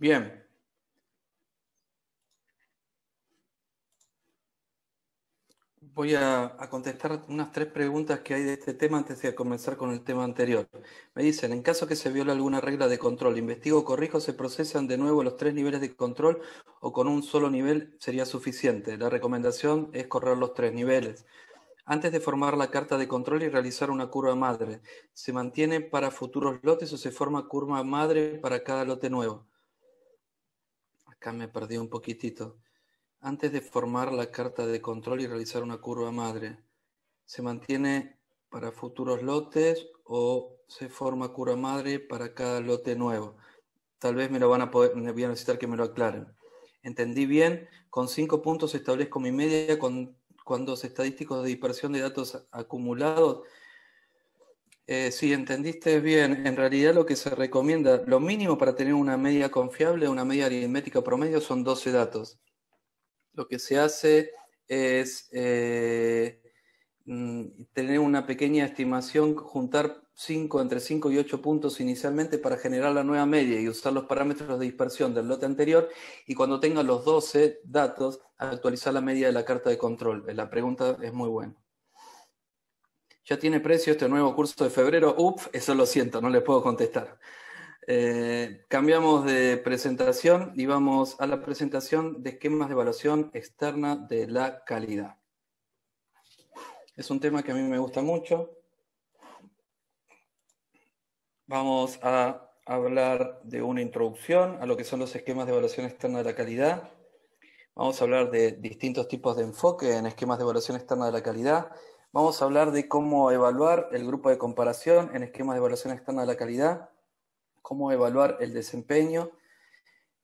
Bien. Voy a, contestar unas tres preguntas que hay de este tema antes de comenzar con el tema anterior. Me dicen, en caso que se viole alguna regla de control, investigo, corrijo, se procesan de nuevo los tres niveles de control o con un solo nivel sería suficiente. La recomendación es correr los tres niveles. Antes de formar la carta de control y realizar una curva madre, ¿se mantiene para futuros lotes o se forma curva madre para cada lote nuevo? Acá me perdí un poquitito. Antes de formar la carta de control y realizar una curva madre, ¿se mantiene para futuros lotes o se forma curva madre para cada lote nuevo? Tal vez me lo van a poder, voy a necesitar que me lo aclaren. Entendí bien, con cinco puntos establezco mi media con, cuando los estadísticos de dispersión de datos acumulados Sí, eh, si entendiste bien, en realidad lo que se recomienda, lo mínimo para tener una media confiable, una media aritmética promedio, son 12 datos. Lo que se hace es eh, mm, tener una pequeña estimación, juntar 5, entre 5 y 8 puntos inicialmente para generar la nueva media y usar los parámetros de dispersión del lote anterior y cuando tenga los 12 datos, actualizar la media de la carta de control. La pregunta es muy buena. Ya tiene precio este nuevo curso de febrero. Uf, eso lo siento, no le puedo contestar. Eh, cambiamos de presentación y vamos a la presentación de esquemas de evaluación externa de la calidad. Es un tema que a mí me gusta mucho. Vamos a hablar de una introducción a lo que son los esquemas de evaluación externa de la calidad. Vamos a hablar de distintos tipos de enfoque en esquemas de evaluación externa de la calidad Vamos a hablar de cómo evaluar el grupo de comparación en esquemas de evaluación externa de la calidad, cómo evaluar el desempeño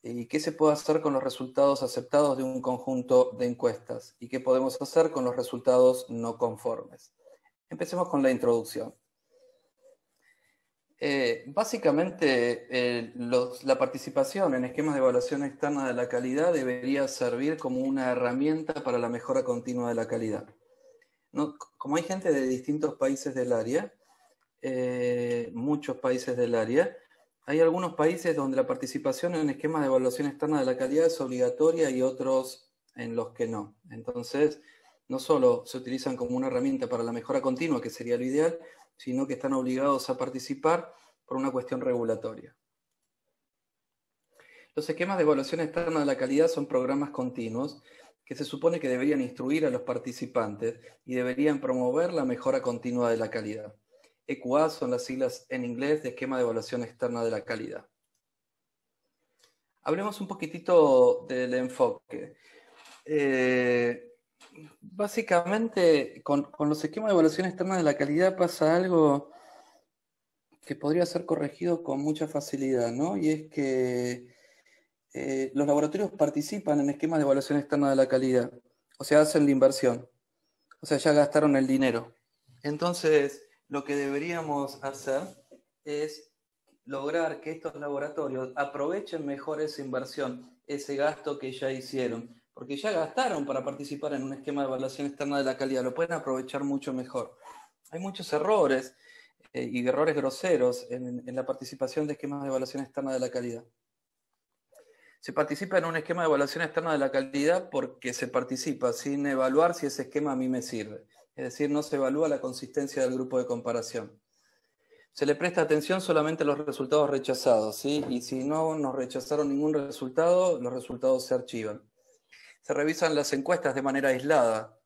y qué se puede hacer con los resultados aceptados de un conjunto de encuestas y qué podemos hacer con los resultados no conformes. Empecemos con la introducción. Eh, básicamente, eh, la participación en esquemas de evaluación externa de la calidad debería servir como una herramienta para la mejora continua de la calidad como hay gente de distintos países del área, eh, muchos países del área, hay algunos países donde la participación en esquemas de evaluación externa de la calidad es obligatoria y otros en los que no. Entonces, no solo se utilizan como una herramienta para la mejora continua, que sería lo ideal, sino que están obligados a participar por una cuestión regulatoria. Los esquemas de evaluación externa de la calidad son programas continuos que se supone que deberían instruir a los participantes y deberían promover la mejora continua de la calidad. EQA son las siglas en inglés de Esquema de Evaluación Externa de la Calidad. Hablemos un poquitito del enfoque. Eh, básicamente, con, los esquemas de evaluación externa de la calidad pasa algo que podría ser corregido con mucha facilidad, ¿no? Y es que eh, los laboratorios participan en esquemas de evaluación externa de la calidad, o sea, hacen la inversión, o sea, ya gastaron el dinero. Entonces, lo que deberíamos hacer es lograr que estos laboratorios aprovechen mejor esa inversión, ese gasto que ya hicieron, porque ya gastaron para participar en un esquema de evaluación externa de la calidad, lo pueden aprovechar mucho mejor. Hay muchos errores eh, y errores groseros en la participación de esquemas de evaluación externa de la calidad. Se participa en un esquema de evaluación externa de la calidad porque se participa sin evaluar si ese esquema a mí me sirve. Es decir, no se evalúa la consistencia del grupo de comparación. Se le presta atención solamente a los resultados rechazados, y si no nos rechazaron ningún resultado, los resultados se archivan. Se revisan las encuestas de manera aislada,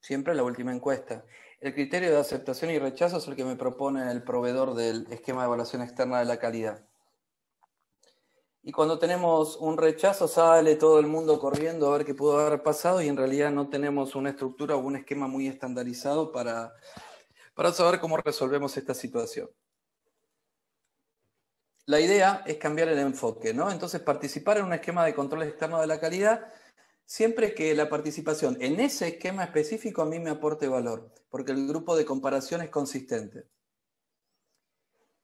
siempre la última encuesta. El criterio de aceptación y rechazo es el que me propone el proveedor del esquema de evaluación externa de la calidad. Y cuando tenemos un rechazo sale todo el mundo corriendo a ver qué pudo haber pasado y en realidad no tenemos una estructura o un esquema muy estandarizado para, para saber cómo resolvemos esta situación. La idea es cambiar el enfoque, ¿no? Entonces participar en un esquema de control externo de la calidad siempre que la participación en ese esquema específico a mí me aporte valor, porque el grupo de comparación es consistente.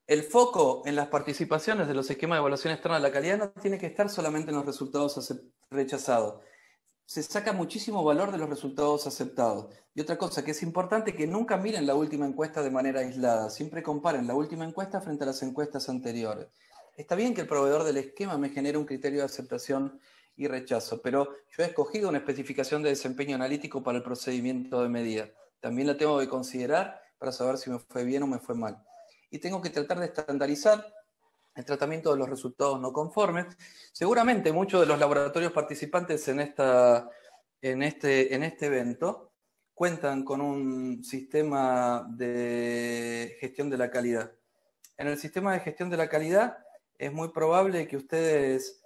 El foco en las participaciones de los esquemas de evaluación externa de la calidad no tiene que estar solamente en los resultados rechazados. Se saca muchísimo valor de los resultados aceptados. Y otra cosa que es importante, que nunca miren la última encuesta de manera aislada, siempre comparen la última encuesta frente a las encuestas anteriores. Está bien que el proveedor del esquema me genere un criterio de aceptación y rechazo, pero yo he escogido una especificación de desempeño analítico para el procedimiento de medida. También la tengo que considerar para saber si me fue bien o me fue mal y tengo que tratar de estandarizar el tratamiento de los resultados no conformes. Seguramente muchos de los laboratorios participantes en, esta, en, este, en este evento cuentan con un sistema de gestión de la calidad. En el sistema de gestión de la calidad es muy probable que ustedes,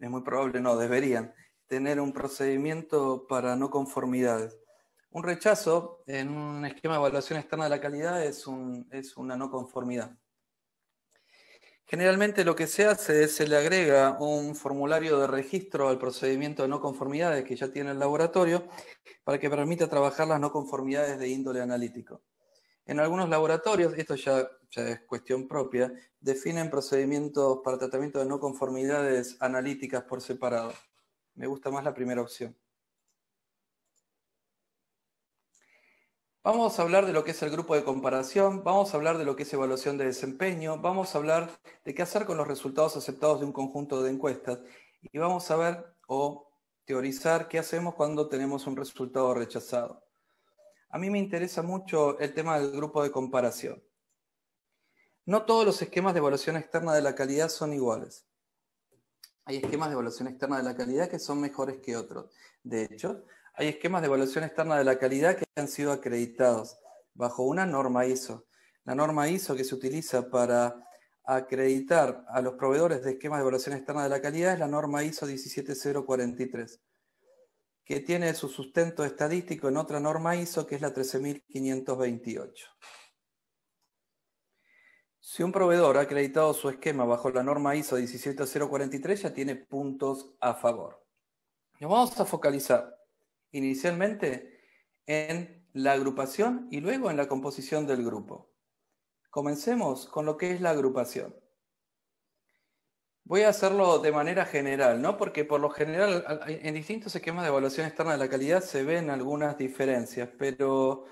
es muy probable, no, deberían tener un procedimiento para no conformidades. Un rechazo en un esquema de evaluación externa de la calidad es, una no conformidad. Generalmente lo que se hace es se le agrega un formulario de registro al procedimiento de no conformidades que ya tiene el laboratorio para que permita trabajar las no conformidades de índole analítico. En algunos laboratorios, esto ya es cuestión propia, definen procedimientos para tratamiento de no conformidades analíticas por separado. Me gusta más la primera opción. Vamos a hablar de lo que es el grupo de comparación, vamos a hablar de lo que es evaluación de desempeño, vamos a hablar de qué hacer con los resultados aceptados de un conjunto de encuestas y vamos a ver o teorizar qué hacemos cuando tenemos un resultado rechazado. A mí me interesa mucho el tema del grupo de comparación. No todos los esquemas de evaluación externa de la calidad son iguales. Hay esquemas de evaluación externa de la calidad que son mejores que otros. De hecho, hay esquemas de evaluación externa de la calidad que han sido acreditados bajo una norma ISO. La norma ISO que se utiliza para acreditar a los proveedores de esquemas de evaluación externa de la calidad es la norma ISO 17043, que tiene su sustento estadístico en otra norma ISO que es la 13528. Si un proveedor ha acreditado su esquema bajo la norma ISO 17043, ya tiene puntos a favor. Nos vamos a focalizar inicialmente en la agrupación y luego en la composición del grupo. Comencemos con lo que es la agrupación. Voy a hacerlo de manera general, ¿no? Porque por lo general en distintos esquemas de evaluación externa de la calidad se ven algunas diferencias, pero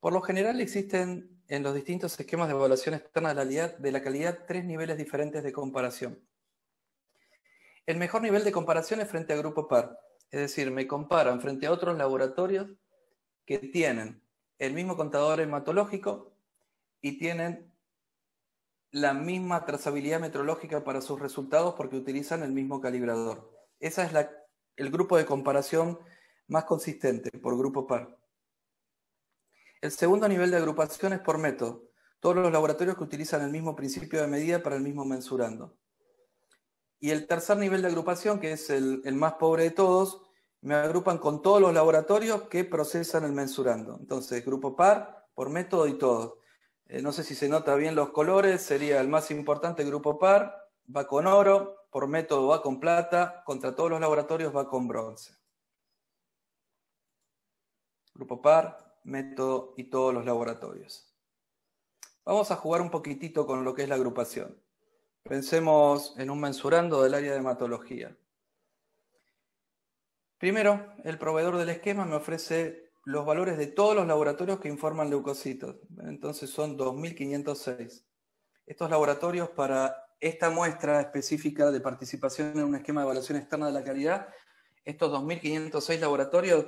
por lo general existen en los distintos esquemas de evaluación externa de la calidad, tres niveles diferentes de comparación. El mejor nivel de comparación es frente a grupo par. Es decir, me comparan frente a otros laboratorios que tienen el mismo contador hematológico y tienen la misma trazabilidad metrológica para sus resultados porque utilizan el mismo calibrador. Ese es el grupo de comparación más consistente por grupo par. El segundo nivel de agrupación es por método. Todos los laboratorios que utilizan el mismo principio de medida para el mismo mensurando. Y el tercer nivel de agrupación, que es el, más pobre de todos, me agrupan con todos los laboratorios que procesan el mensurando. Entonces, grupo par, por método y todo. Eh, no sé si se nota bien los colores, sería el más importante grupo par, va con oro, por método va con plata, contra todos los laboratorios va con bronce. Grupo par, método y todos los laboratorios. Vamos a jugar un poquitito con lo que es la agrupación. Pensemos en un mensurando del área de hematología. Primero, el proveedor del esquema me ofrece los valores de todos los laboratorios que informan leucocitos. Entonces son 2.506. Estos laboratorios para esta muestra específica de participación en un esquema de evaluación externa de la calidad, estos 2.506 laboratorios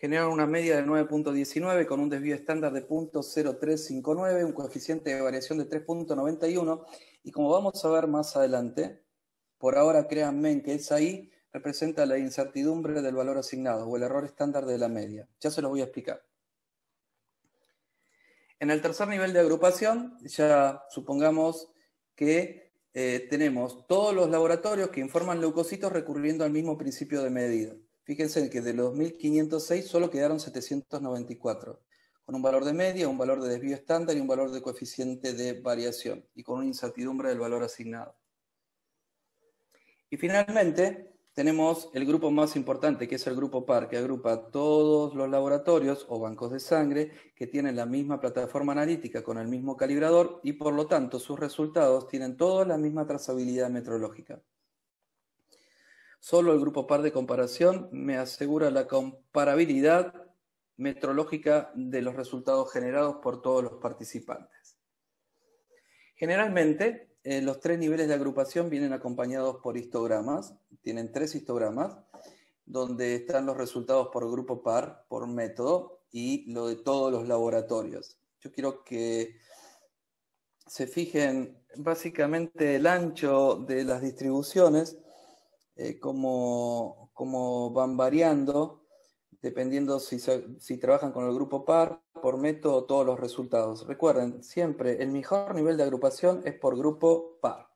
Generan una media de 9.19 con un desvío estándar de 0.0359, un coeficiente de variación de 3.91 y como vamos a ver más adelante, por ahora créanme que es ahí representa la incertidumbre del valor asignado o el error estándar de la media. Ya se los voy a explicar. En el tercer nivel de agrupación, ya supongamos que eh, tenemos todos los laboratorios que informan leucocitos recurriendo al mismo principio de medida. Fíjense que de los 1.506 solo quedaron 794, con un valor de media, un valor de desvío estándar y un valor de coeficiente de variación, y con una incertidumbre del valor asignado. Y finalmente, tenemos el grupo más importante, que es el grupo PAR, que agrupa todos los laboratorios o bancos de sangre que tienen la misma plataforma analítica con el mismo calibrador y por lo tanto sus resultados tienen toda la misma trazabilidad metrológica. Solo el grupo par de comparación me asegura la comparabilidad metrológica de los resultados generados por todos los participantes. Generalmente, eh, los tres niveles de agrupación vienen acompañados por histogramas, tienen tres histogramas, donde están los resultados por grupo par, por método y lo de todos los laboratorios. Yo quiero que se fijen básicamente el ancho de las distribuciones eh, cómo, van variando, dependiendo si, si trabajan con el grupo par, por método o todos los resultados. Recuerden, siempre el mejor nivel de agrupación es por grupo par.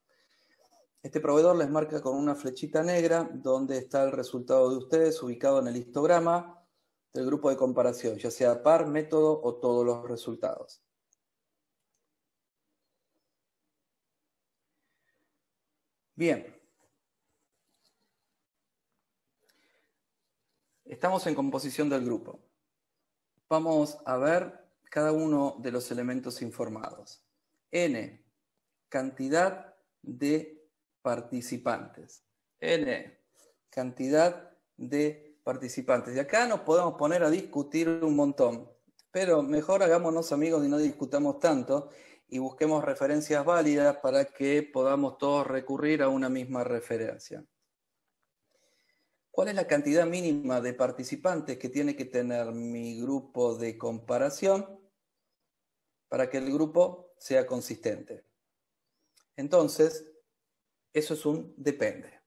Este proveedor les marca con una flechita negra donde está el resultado de ustedes ubicado en el histograma del grupo de comparación, ya sea par, método o todos los resultados. Bien, Estamos en composición del grupo. Vamos a ver cada uno de los elementos informados. N, cantidad de participantes. N, cantidad de participantes. Y acá nos podemos poner a discutir un montón, pero mejor hagámonos amigos y no discutamos tanto y busquemos referencias válidas para que podamos todos recurrir a una misma referencia. ¿Cuál es la cantidad mínima de participantes que tiene que tener mi grupo de comparación para que el grupo sea consistente? Entonces, eso es un depende.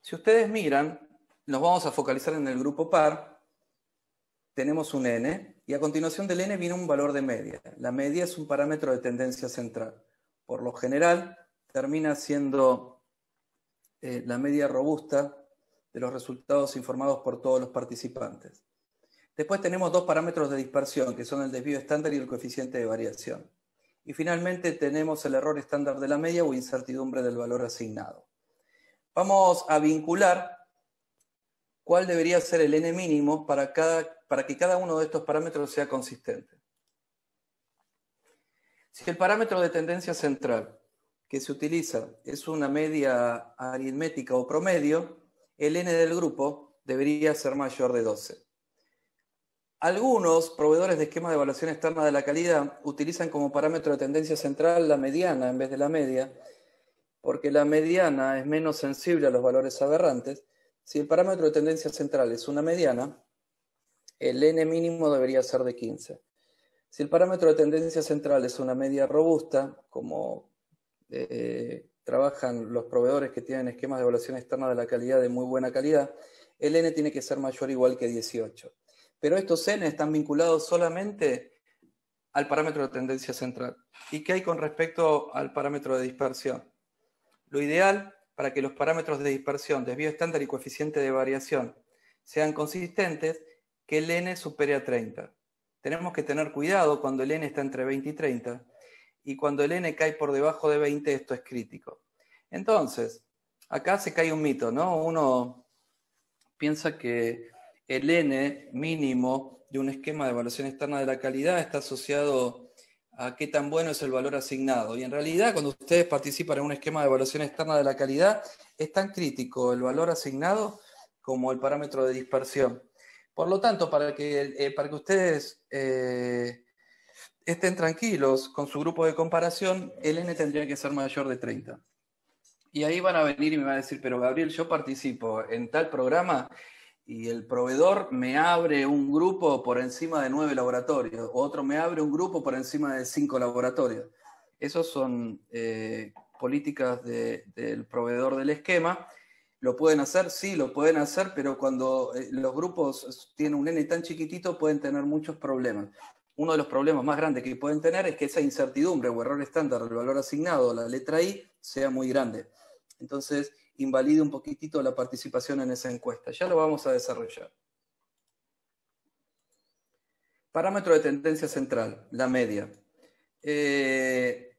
Si ustedes miran, nos vamos a focalizar en el grupo par. Tenemos un n y a continuación del n viene un valor de media. La media es un parámetro de tendencia central. Por lo general, termina siendo eh, la media robusta de los resultados informados por todos los participantes. Después tenemos dos parámetros de dispersión, que son el desvío estándar y el coeficiente de variación. Y finalmente tenemos el error estándar de la media o incertidumbre del valor asignado. Vamos a vincular cuál debería ser el n mínimo para que cada uno de estos parámetros sea consistente. Si el parámetro de tendencia central que se utiliza es una media aritmética o promedio, el n del grupo debería ser mayor de 12. Algunos proveedores de esquemas de evaluación externa de la calidad utilizan como parámetro de tendencia central la mediana en vez de la media, porque la mediana es menos sensible a los valores aberrantes. Si el parámetro de tendencia central es una mediana, el n mínimo debería ser de 15. Si el parámetro de tendencia central es una media robusta, como eh, trabajan los proveedores que tienen esquemas de evaluación externa de la calidad de muy buena calidad, el N tiene que ser mayor o igual que 18. Pero estos N están vinculados solamente al parámetro de tendencia central. ¿Y qué hay con respecto al parámetro de dispersión? Lo ideal para que los parámetros de dispersión, desvío estándar y coeficiente de variación sean consistentes, que el N supere a 30. Tenemos que tener cuidado cuando el N está entre 20 y 30, y cuando el n cae por debajo de 20 esto es crítico. Entonces, acá se cae un mito, ¿no? Uno piensa que el n mínimo de un esquema de evaluación externa de la calidad está asociado a qué tan bueno es el valor asignado. Y en realidad, cuando ustedes participan en un esquema de evaluación externa de la calidad, es tan crítico el valor asignado como el parámetro de dispersión. Por lo tanto, para que, eh, para que ustedes eh, estén tranquilos con su grupo de comparación, el n tendría que ser mayor de 30. Y ahí van a venir y me van a decir, pero Gabriel, yo participo en tal programa y el proveedor me abre un grupo por encima de nueve laboratorios, O otro me abre un grupo por encima de cinco laboratorios. Esas son eh, políticas del proveedor del esquema. ¿Lo pueden hacer? Sí, lo pueden hacer, pero cuando eh, los grupos tienen un N tan chiquitito pueden tener muchos problemas uno de los problemas más grandes que pueden tener es que esa incertidumbre o error estándar del valor asignado, a la letra I, sea muy grande. Entonces, invalide un poquitito la participación en esa encuesta. Ya lo vamos a desarrollar. Parámetro de tendencia central, la media. Eh,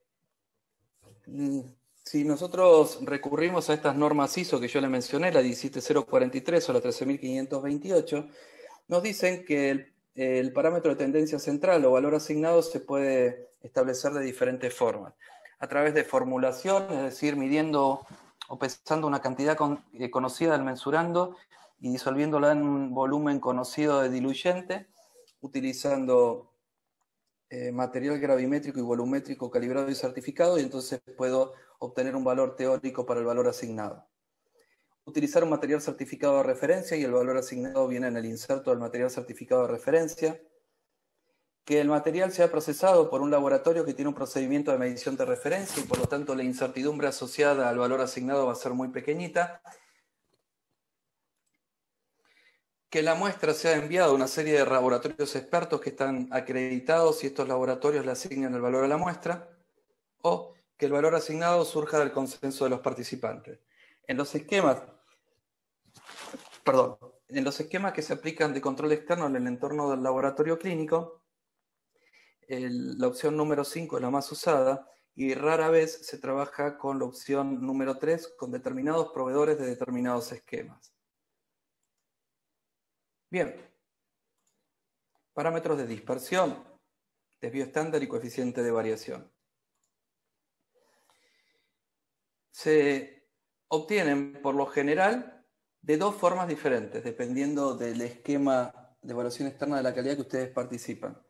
si nosotros recurrimos a estas normas ISO que yo le mencioné, la 17043 o la 13528, nos dicen que el el parámetro de tendencia central o valor asignado se puede establecer de diferentes formas. A través de formulación, es decir, midiendo o pesando una cantidad eh, conocida del mensurando y disolviéndola en un volumen conocido de diluyente, utilizando eh, material gravimétrico y volumétrico calibrado y certificado, y entonces puedo obtener un valor teórico para el valor asignado utilizar un material certificado de referencia y el valor asignado viene en el inserto del material certificado de referencia, que el material sea procesado por un laboratorio que tiene un procedimiento de medición de referencia y por lo tanto la incertidumbre asociada al valor asignado va a ser muy pequeñita, que la muestra sea enviada a una serie de laboratorios expertos que están acreditados y estos laboratorios le asignan el valor a la muestra, o que el valor asignado surja del consenso de los participantes. En los esquemas perdón, en los esquemas que se aplican de control externo en el entorno del laboratorio clínico, la opción número 5 es la más usada y rara vez se trabaja con la opción número 3 con determinados proveedores de determinados esquemas. Bien, parámetros de dispersión, desvío estándar y coeficiente de variación. Se obtienen por lo general de dos formas diferentes, dependiendo del esquema de evaluación externa de la calidad que ustedes participan.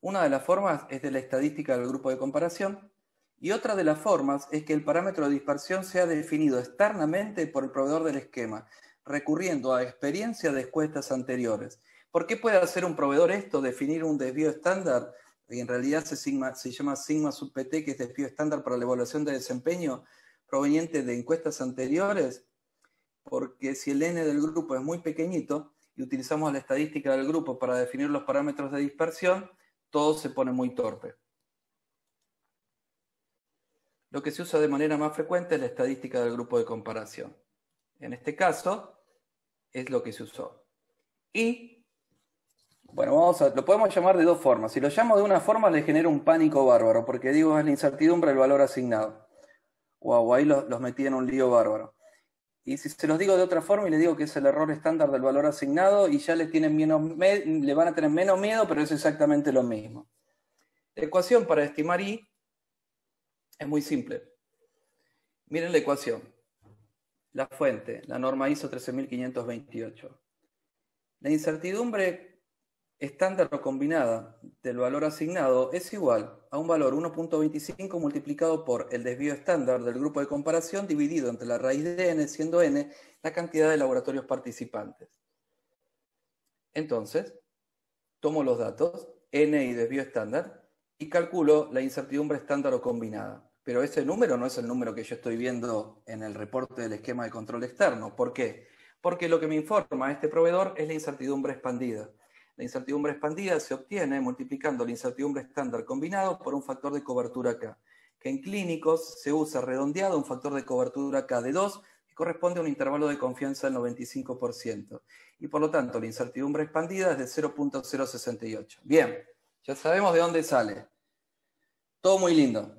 Una de las formas es de la estadística del grupo de comparación y otra de las formas es que el parámetro de dispersión sea definido externamente por el proveedor del esquema, recurriendo a experiencia de encuestas anteriores. ¿Por qué puede hacer un proveedor esto, definir un desvío estándar? Y en realidad se, se llama sigma sub PT, que es desvío estándar para la evaluación de desempeño proveniente de encuestas anteriores porque si el n del grupo es muy pequeñito y utilizamos la estadística del grupo para definir los parámetros de dispersión, todo se pone muy torpe. Lo que se usa de manera más frecuente es la estadística del grupo de comparación. En este caso, es lo que se usó. Y, bueno, lo podemos llamar de dos formas. Si lo llamo de una forma, le genera un pánico bárbaro, porque digo, es la incertidumbre del valor asignado. o ahí los metí en un lío bárbaro. Y si se los digo de otra forma y les digo que es el error estándar del valor asignado y ya les tienen menos le van a tener menos miedo, pero es exactamente lo mismo. La ecuación para estimar i es muy simple. Miren la ecuación. La fuente, la norma ISO 13528. La incertidumbre estándar o combinada del valor asignado es igual a un valor 1.25 multiplicado por el desvío estándar del grupo de comparación dividido entre la raíz de n, siendo n la cantidad de laboratorios participantes. Entonces, tomo los datos, n y desvío estándar, y calculo la incertidumbre estándar o combinada. Pero ese número no es el número que yo estoy viendo en el reporte del esquema de control externo. ¿Por qué? Porque lo que me informa este proveedor es la incertidumbre expandida la incertidumbre expandida se obtiene multiplicando la incertidumbre estándar combinado por un factor de cobertura K, que en clínicos se usa redondeado un factor de cobertura K de 2 que corresponde a un intervalo de confianza del 95%. Y por lo tanto, la incertidumbre expandida es de 0.068. Bien, ya sabemos de dónde sale. Todo muy lindo.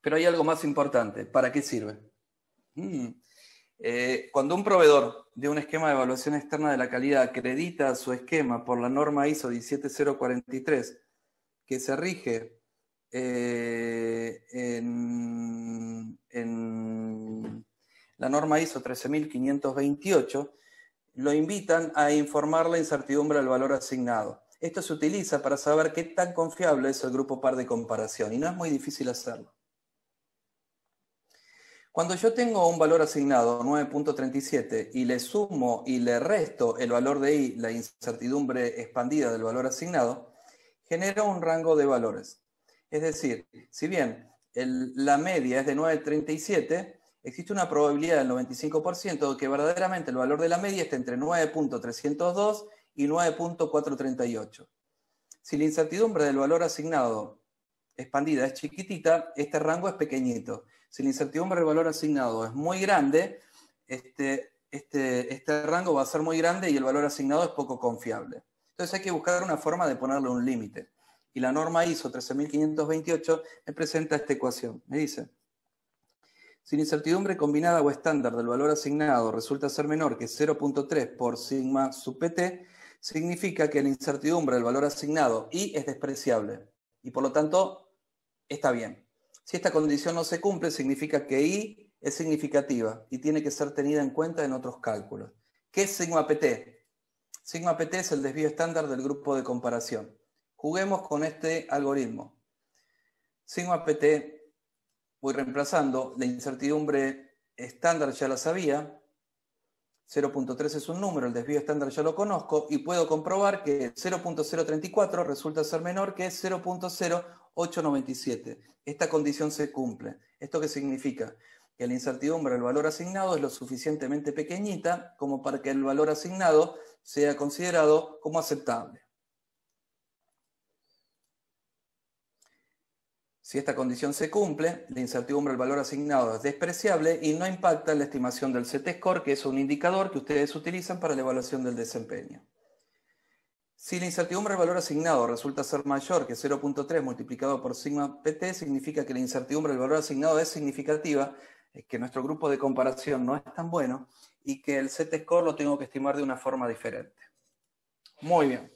Pero hay algo más importante. ¿Para qué sirve? Mm. Eh, cuando un proveedor de un esquema de evaluación externa de la calidad acredita su esquema por la norma ISO 17043 que se rige eh, en, en, la norma ISO 13528, lo invitan a informar la incertidumbre del valor asignado. Esto se utiliza para saber qué tan confiable es el grupo par de comparación y no es muy difícil hacerlo. Cuando yo tengo un valor asignado 9.37 y le sumo y le resto el valor de i, la incertidumbre expandida del valor asignado, genera un rango de valores. Es decir, si bien la media es de 9.37, existe una probabilidad del 95% de que verdaderamente el valor de la media esté entre 9.302 y 9.438. Si la incertidumbre del valor asignado expandida es chiquitita, este rango es pequeñito si la incertidumbre del valor asignado es muy grande, este, este, este, rango va a ser muy grande y el valor asignado es poco confiable. Entonces hay que buscar una forma de ponerle un límite. Y la norma ISO 13528 me presenta esta ecuación. Me dice, si la incertidumbre combinada o estándar del valor asignado resulta ser menor que 0.3 por sigma sub PT, significa que la incertidumbre del valor asignado y es despreciable y por lo tanto está bien. Si esta condición no se cumple, significa que I es significativa y tiene que ser tenida en cuenta en otros cálculos. ¿Qué es sigma PT? Sigma PT es el desvío estándar del grupo de comparación. Juguemos con este algoritmo. Sigma PT, voy reemplazando, la incertidumbre estándar ya la sabía, 0.3 es un número, el desvío estándar ya lo conozco y puedo comprobar que 0.034 resulta ser menor que 0.0 897. Esta condición se cumple. ¿Esto qué significa? Que la incertidumbre del valor asignado es lo suficientemente pequeñita como para que el valor asignado sea considerado como aceptable. Si esta condición se cumple, la incertidumbre del valor asignado es despreciable y no impacta en la estimación del CT-score, que es un indicador que ustedes utilizan para la evaluación del desempeño. Si la incertidumbre del valor asignado resulta ser mayor que 0.3 multiplicado por sigma PT, significa que la incertidumbre del valor asignado es significativa, que nuestro grupo de comparación no es tan bueno y que el Z-score lo tengo que estimar de una forma diferente. Muy bien.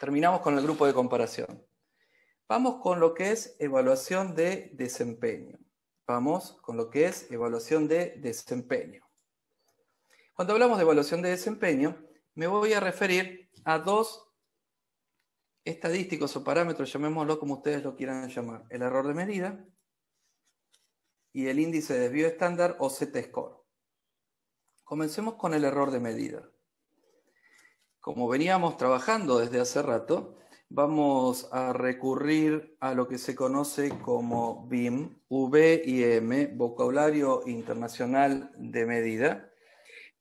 Terminamos con el grupo de comparación. Vamos con lo que es evaluación de desempeño. Vamos con lo que es evaluación de desempeño. Cuando hablamos de evaluación de desempeño, me voy a referir a dos estadísticos o parámetros, llamémoslo como ustedes lo quieran llamar, el error de medida y el índice de desvío estándar o Z-score. Comencemos con el error de medida. Como veníamos trabajando desde hace rato, vamos a recurrir a lo que se conoce como BIM, VIM, Vocabulario Internacional de Medida,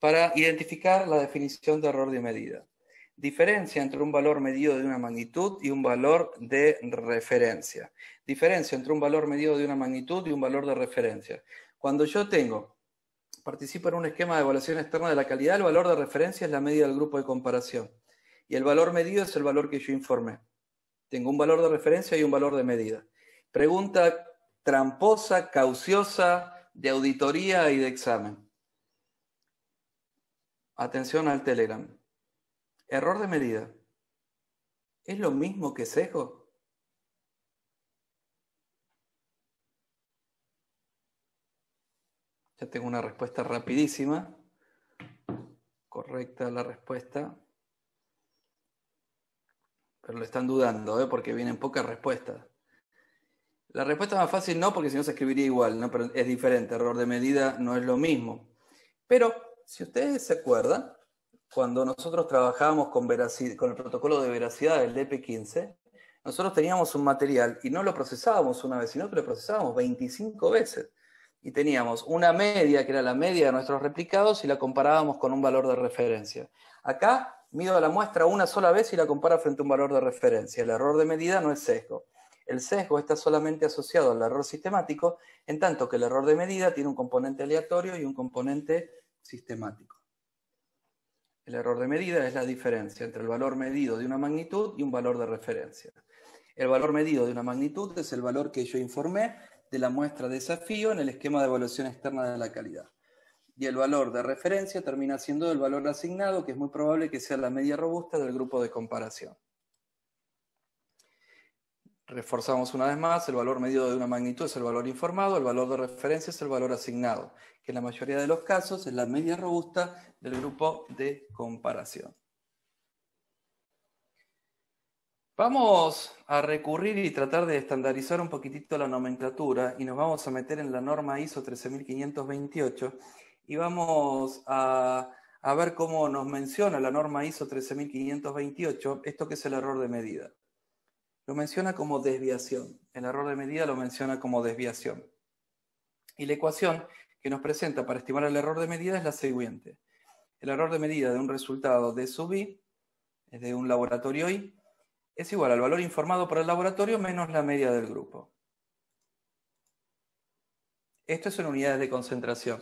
para identificar la definición de error de medida. Diferencia entre un valor medido de una magnitud y un valor de referencia. Diferencia entre un valor medido de una magnitud y un valor de referencia. Cuando yo tengo, participo en un esquema de evaluación externa de la calidad, el valor de referencia es la media del grupo de comparación. Y el valor medido es el valor que yo informé. Tengo un valor de referencia y un valor de medida. Pregunta tramposa, cauciosa, de auditoría y de examen. Atención al Telegram. Error de medida. ¿Es lo mismo que sesgo? Ya tengo una respuesta rapidísima. Correcta la respuesta. Pero lo están dudando, ¿eh? porque vienen pocas respuestas. La respuesta más fácil no, porque si no se escribiría igual, ¿no? pero es diferente. Error de medida no es lo mismo. Pero si ustedes se acuerdan, cuando nosotros trabajábamos con, el protocolo de veracidad del DP15, e nosotros teníamos un material y no lo procesábamos una vez, sino que lo procesábamos 25 veces. Y teníamos una media, que era la media de nuestros replicados, y la comparábamos con un valor de referencia. Acá mido la muestra una sola vez y la comparo frente a un valor de referencia. El error de medida no es sesgo. El sesgo está solamente asociado al error sistemático, en tanto que el error de medida tiene un componente aleatorio y un componente sistemático. El error de medida es la diferencia entre el valor medido de una magnitud y un valor de referencia. El valor medido de una magnitud es el valor que yo informé de la muestra de desafío en el esquema de evaluación externa de la calidad. Y el valor de referencia termina siendo el valor asignado, que es muy probable que sea la media robusta del grupo de comparación. Reforzamos una vez más, el valor medido de una magnitud es el valor informado, el valor de referencia es el valor asignado, que en la mayoría de los casos es la media robusta del grupo de comparación. Vamos a recurrir y tratar de estandarizar un poquitito la nomenclatura y nos vamos a meter en la norma ISO 13528 y vamos a, a, ver cómo nos menciona la norma ISO 13528 esto que es el error de medida lo menciona como desviación. El error de medida lo menciona como desviación. Y la ecuación que nos presenta para estimar el error de medida es la siguiente. El error de medida de un resultado de sub i, de un laboratorio i, es igual al valor informado por el laboratorio menos la media del grupo. Esto es en unidades de concentración.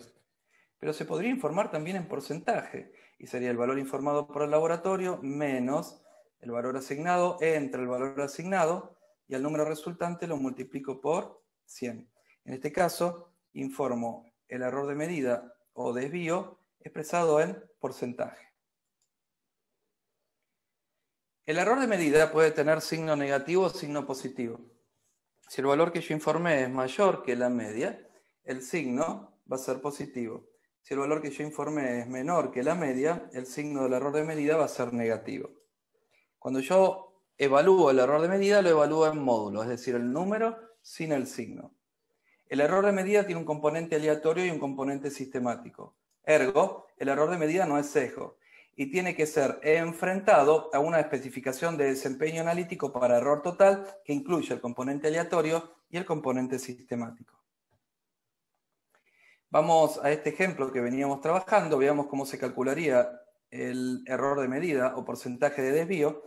Pero se podría informar también en porcentaje, y sería el valor informado por el laboratorio menos el valor asignado, e entre el valor asignado y el número resultante lo multiplico por 100. En este caso, informo el error de medida o desvío expresado en porcentaje. El error de medida puede tener signo negativo o signo positivo. Si el valor que yo informé es mayor que la media, el signo va a ser positivo. Si el valor que yo informé es menor que la media, el signo del error de medida va a ser negativo. Cuando yo evalúo el error de medida, lo evalúo en módulo, es decir, el número sin el signo. El error de medida tiene un componente aleatorio y un componente sistemático. Ergo, el error de medida no es sesgo y tiene que ser enfrentado a una especificación de desempeño analítico para error total que incluye el componente aleatorio y el componente sistemático. Vamos a este ejemplo que veníamos trabajando, veamos cómo se calcularía el error de medida o porcentaje de desvío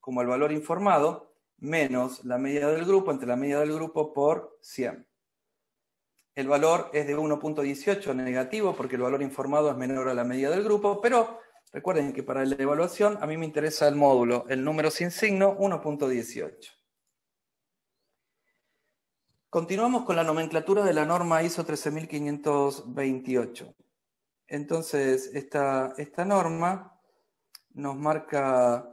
como el valor informado menos la media del grupo entre la media del grupo por 100. El valor es de 1.18 negativo porque el valor informado es menor a la media del grupo, pero recuerden que para la evaluación a mí me interesa el módulo, el número sin signo 1.18. Continuamos con la nomenclatura de la norma ISO 13528. Entonces, esta, norma nos marca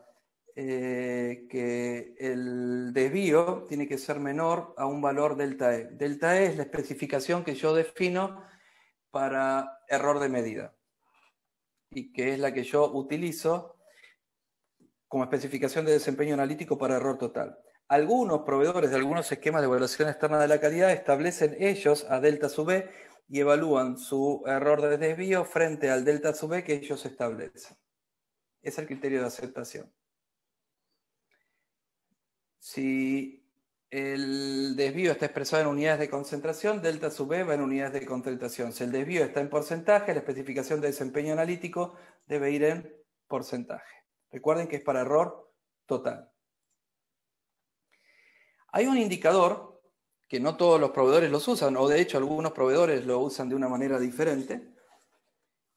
eh, que el desvío tiene que ser menor a un valor delta E. Delta E es la especificación que yo defino para error de medida y que es la que yo utilizo como especificación de desempeño analítico para error total. Algunos proveedores de algunos esquemas de evaluación externa de la calidad establecen ellos a delta sub E y evalúan su error de desvío frente al delta sub B e que ellos establecen. Es el criterio de aceptación. Si el desvío está expresado en unidades de concentración, delta sub e va en unidades de concentración. Si el desvío está en porcentaje, la especificación de desempeño analítico debe ir en porcentaje. Recuerden que es para error total. Hay un indicador que no todos los proveedores los usan, o de hecho algunos proveedores lo usan de una manera diferente,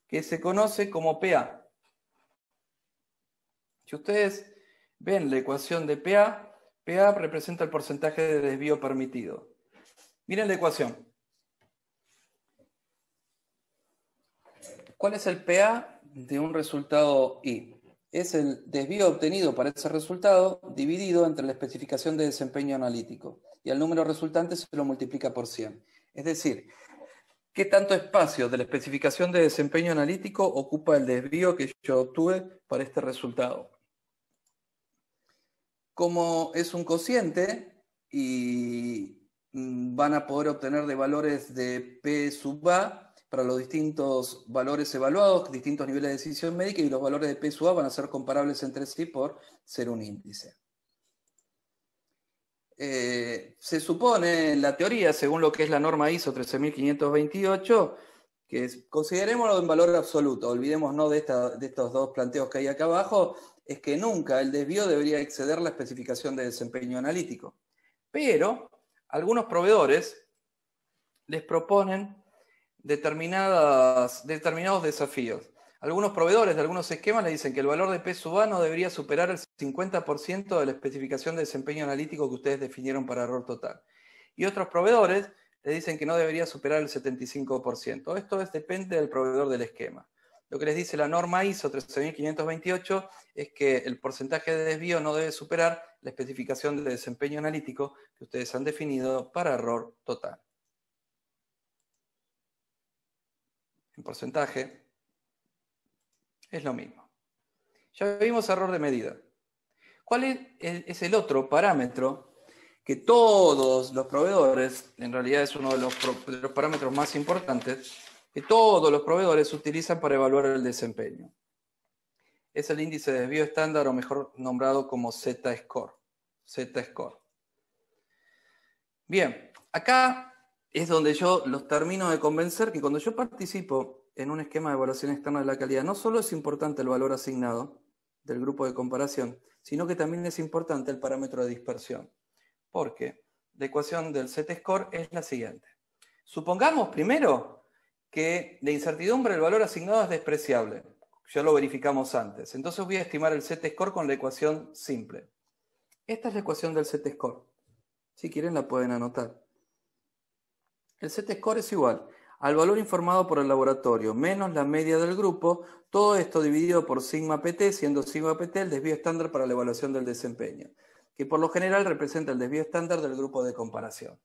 que se conoce como PA. Si ustedes ven la ecuación de PA, PA representa el porcentaje de desvío permitido. Miren la ecuación. ¿Cuál es el PA de un resultado I? Es el desvío obtenido para ese resultado dividido entre la especificación de desempeño analítico y el número resultante se lo multiplica por 100. Es decir, ¿qué tanto espacio de la especificación de desempeño analítico ocupa el desvío que yo obtuve para este resultado? Como es un cociente y van a poder obtener de valores de P sub A para los distintos valores evaluados, distintos niveles de decisión médica y los valores de P sub A van a ser comparables entre sí por ser un índice. Eh, se supone en la teoría, según lo que es la norma ISO 13528, que es, considerémoslo en valor absoluto, olvidémonos de, de estos dos planteos que hay acá abajo, es que nunca el desvío debería exceder la especificación de desempeño analítico. Pero algunos proveedores les proponen determinados desafíos. Algunos proveedores de algunos esquemas le dicen que el valor de P sub A no debería superar el 50% de la especificación de desempeño analítico que ustedes definieron para error total. Y otros proveedores le dicen que no debería superar el 75%. Esto depende del proveedor del esquema. Lo que les dice la norma ISO 13528 es que el porcentaje de desvío no debe superar la especificación de desempeño analítico que ustedes han definido para error total. En porcentaje, es lo mismo. Ya vimos error de medida. ¿Cuál es el otro parámetro que todos los proveedores, en realidad es uno de los, parámetros más importantes, que todos los proveedores utilizan para evaluar el desempeño? Es el índice de desvío estándar o mejor nombrado como Z-score. Z-score. Bien, acá es donde yo los termino de convencer que cuando yo participo en un esquema de evaluación externa de la calidad, no solo es importante el valor asignado del grupo de comparación, sino que también es importante el parámetro de dispersión. Porque la ecuación del Z-score es la siguiente. Supongamos primero que de incertidumbre el valor asignado es despreciable. Ya lo verificamos antes. Entonces voy a estimar el Z-score con la ecuación simple. Esta es la ecuación del Z-score. Si quieren la pueden anotar. El Z-score es igual al valor informado por el laboratorio, menos la media del grupo, todo esto dividido por sigma PT, siendo sigma PT el desvío estándar para la evaluación del desempeño, que por lo general representa el desvío estándar del grupo de comparación.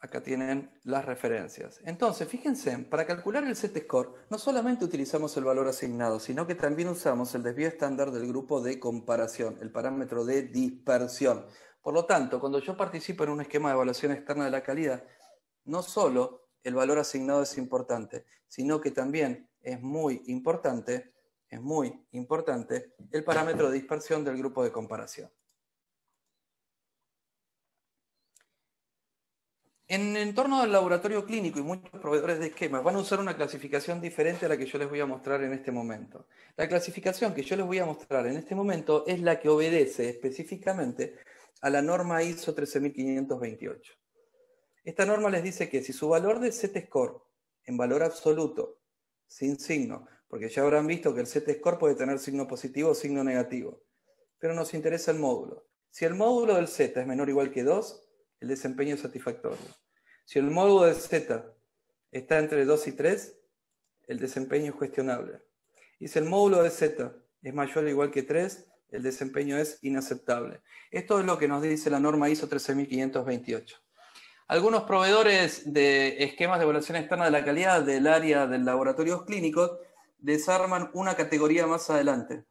Acá tienen las referencias. Entonces, fíjense, para calcular el Z-score no solamente utilizamos el valor asignado, sino que también usamos el desvío estándar del grupo de comparación, el parámetro de dispersión. Por lo tanto, cuando yo participo en un esquema de evaluación externa de la calidad, no solo el valor asignado es importante, sino que también es muy importante, es muy importante el parámetro de dispersión del grupo de comparación. En el entorno del laboratorio clínico y muchos proveedores de esquemas van a usar una clasificación diferente a la que yo les voy a mostrar en este momento. La clasificación que yo les voy a mostrar en este momento es la que obedece específicamente a la norma ISO 13528. Esta norma les dice que si su valor de Z-score en valor absoluto, sin signo, porque ya habrán visto que el Z-score puede tener signo positivo o signo negativo, pero nos interesa el módulo. Si el módulo del Z es menor o igual que 2, el desempeño es satisfactorio. Si el módulo del Z está entre 2 y 3, el desempeño es cuestionable. Y si el módulo de Z es mayor o igual que 3, el desempeño es inaceptable. Esto es lo que nos dice la norma ISO 13528. Algunos proveedores de esquemas de evaluación externa de la calidad del área de laboratorios clínicos desarman una categoría más adelante.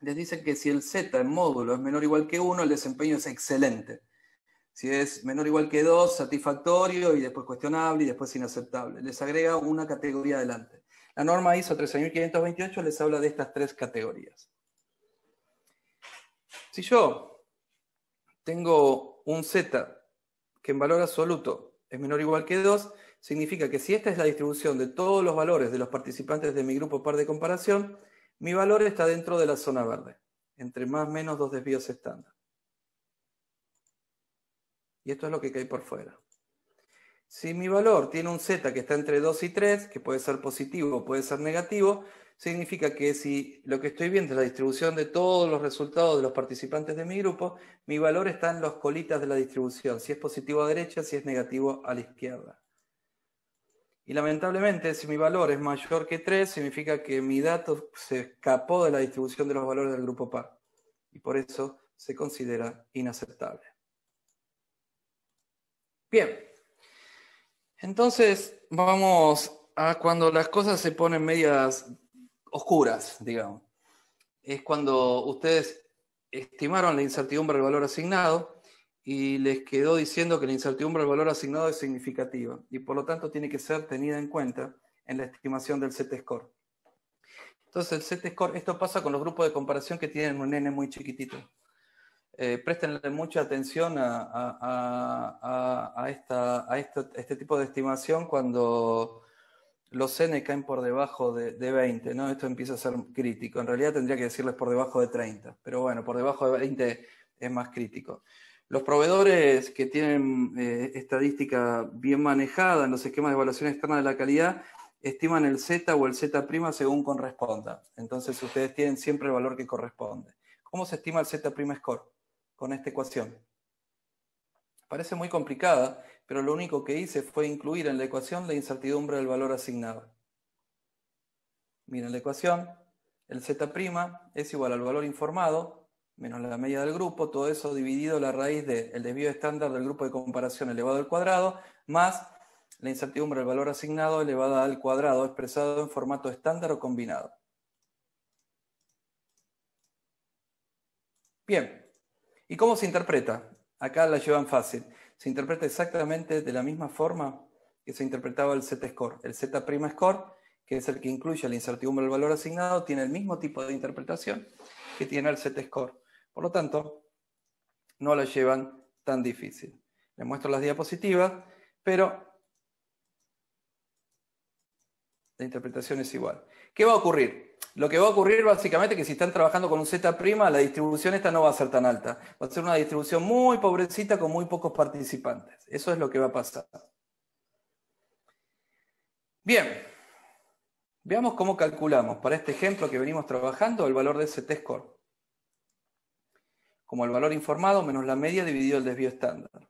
Les dicen que si el Z en módulo es menor o igual que 1, el desempeño es excelente. Si es menor o igual que 2, satisfactorio y después cuestionable y después inaceptable. Les agrega una categoría adelante. La norma ISO 13528 les habla de estas tres categorías. Si yo tengo un z que en valor absoluto es menor o igual que 2, significa que si esta es la distribución de todos los valores de los participantes de mi grupo par de comparación, mi valor está dentro de la zona verde, entre más o menos dos desvíos estándar. Y esto es lo que cae por fuera. Si mi valor tiene un z que está entre 2 y 3, que puede ser positivo o puede ser negativo, significa que si lo que estoy viendo es la distribución de todos los resultados de los participantes de mi grupo, mi valor está en los colitas de la distribución, si es positivo a derecha, si es negativo a la izquierda. Y lamentablemente, si mi valor es mayor que 3, significa que mi dato se escapó de la distribución de los valores del grupo par. Y por eso se considera inaceptable. Bien. Entonces, vamos a cuando las cosas se ponen medias oscuras, digamos. Es cuando ustedes estimaron la incertidumbre del valor asignado y les quedó diciendo que la incertidumbre del valor asignado es significativa y por lo tanto tiene que ser tenida en cuenta en la estimación del Z-score. Entonces el Z-score, esto pasa con los grupos de comparación que tienen un N muy chiquitito. Eh, Presten mucha atención a, este, este tipo de estimación cuando los N caen por debajo de, 20, ¿no? Esto empieza a ser crítico. En realidad tendría que decirles por debajo de 30, pero bueno, por debajo de 20 es más crítico. Los proveedores que tienen eh, estadística bien manejada en los esquemas de evaluación externa de la calidad estiman el Z o el Z' según corresponda. Entonces ustedes tienen siempre el valor que corresponde. ¿Cómo se estima el Z' score con esta ecuación? Parece muy complicada, pero lo único que hice fue incluir en la ecuación la incertidumbre del valor asignado. Miren la ecuación, el z' es igual al valor informado menos la media del grupo, todo eso dividido la raíz del el desvío estándar del grupo de comparación elevado al cuadrado, más la incertidumbre del valor asignado elevada al cuadrado, expresado en formato estándar o combinado. Bien, ¿y cómo se interpreta? Acá la llevan fácil. Se interpreta exactamente de la misma forma que se interpretaba el Z-score. El Z'-score, que es el que incluye la incertidumbre del valor asignado, tiene el mismo tipo de interpretación que tiene el Z-score. Por lo tanto, no la llevan tan difícil. Les muestro las diapositivas, pero la interpretación es igual. ¿Qué va a ocurrir? Lo que va a ocurrir básicamente es que si están trabajando con un Z', la distribución esta no va a ser tan alta. Va a ser una distribución muy pobrecita con muy pocos participantes. Eso es lo que va a pasar. Bien, veamos cómo calculamos para este ejemplo que venimos trabajando el valor de ese score. Como el valor informado menos la media dividido el desvío estándar.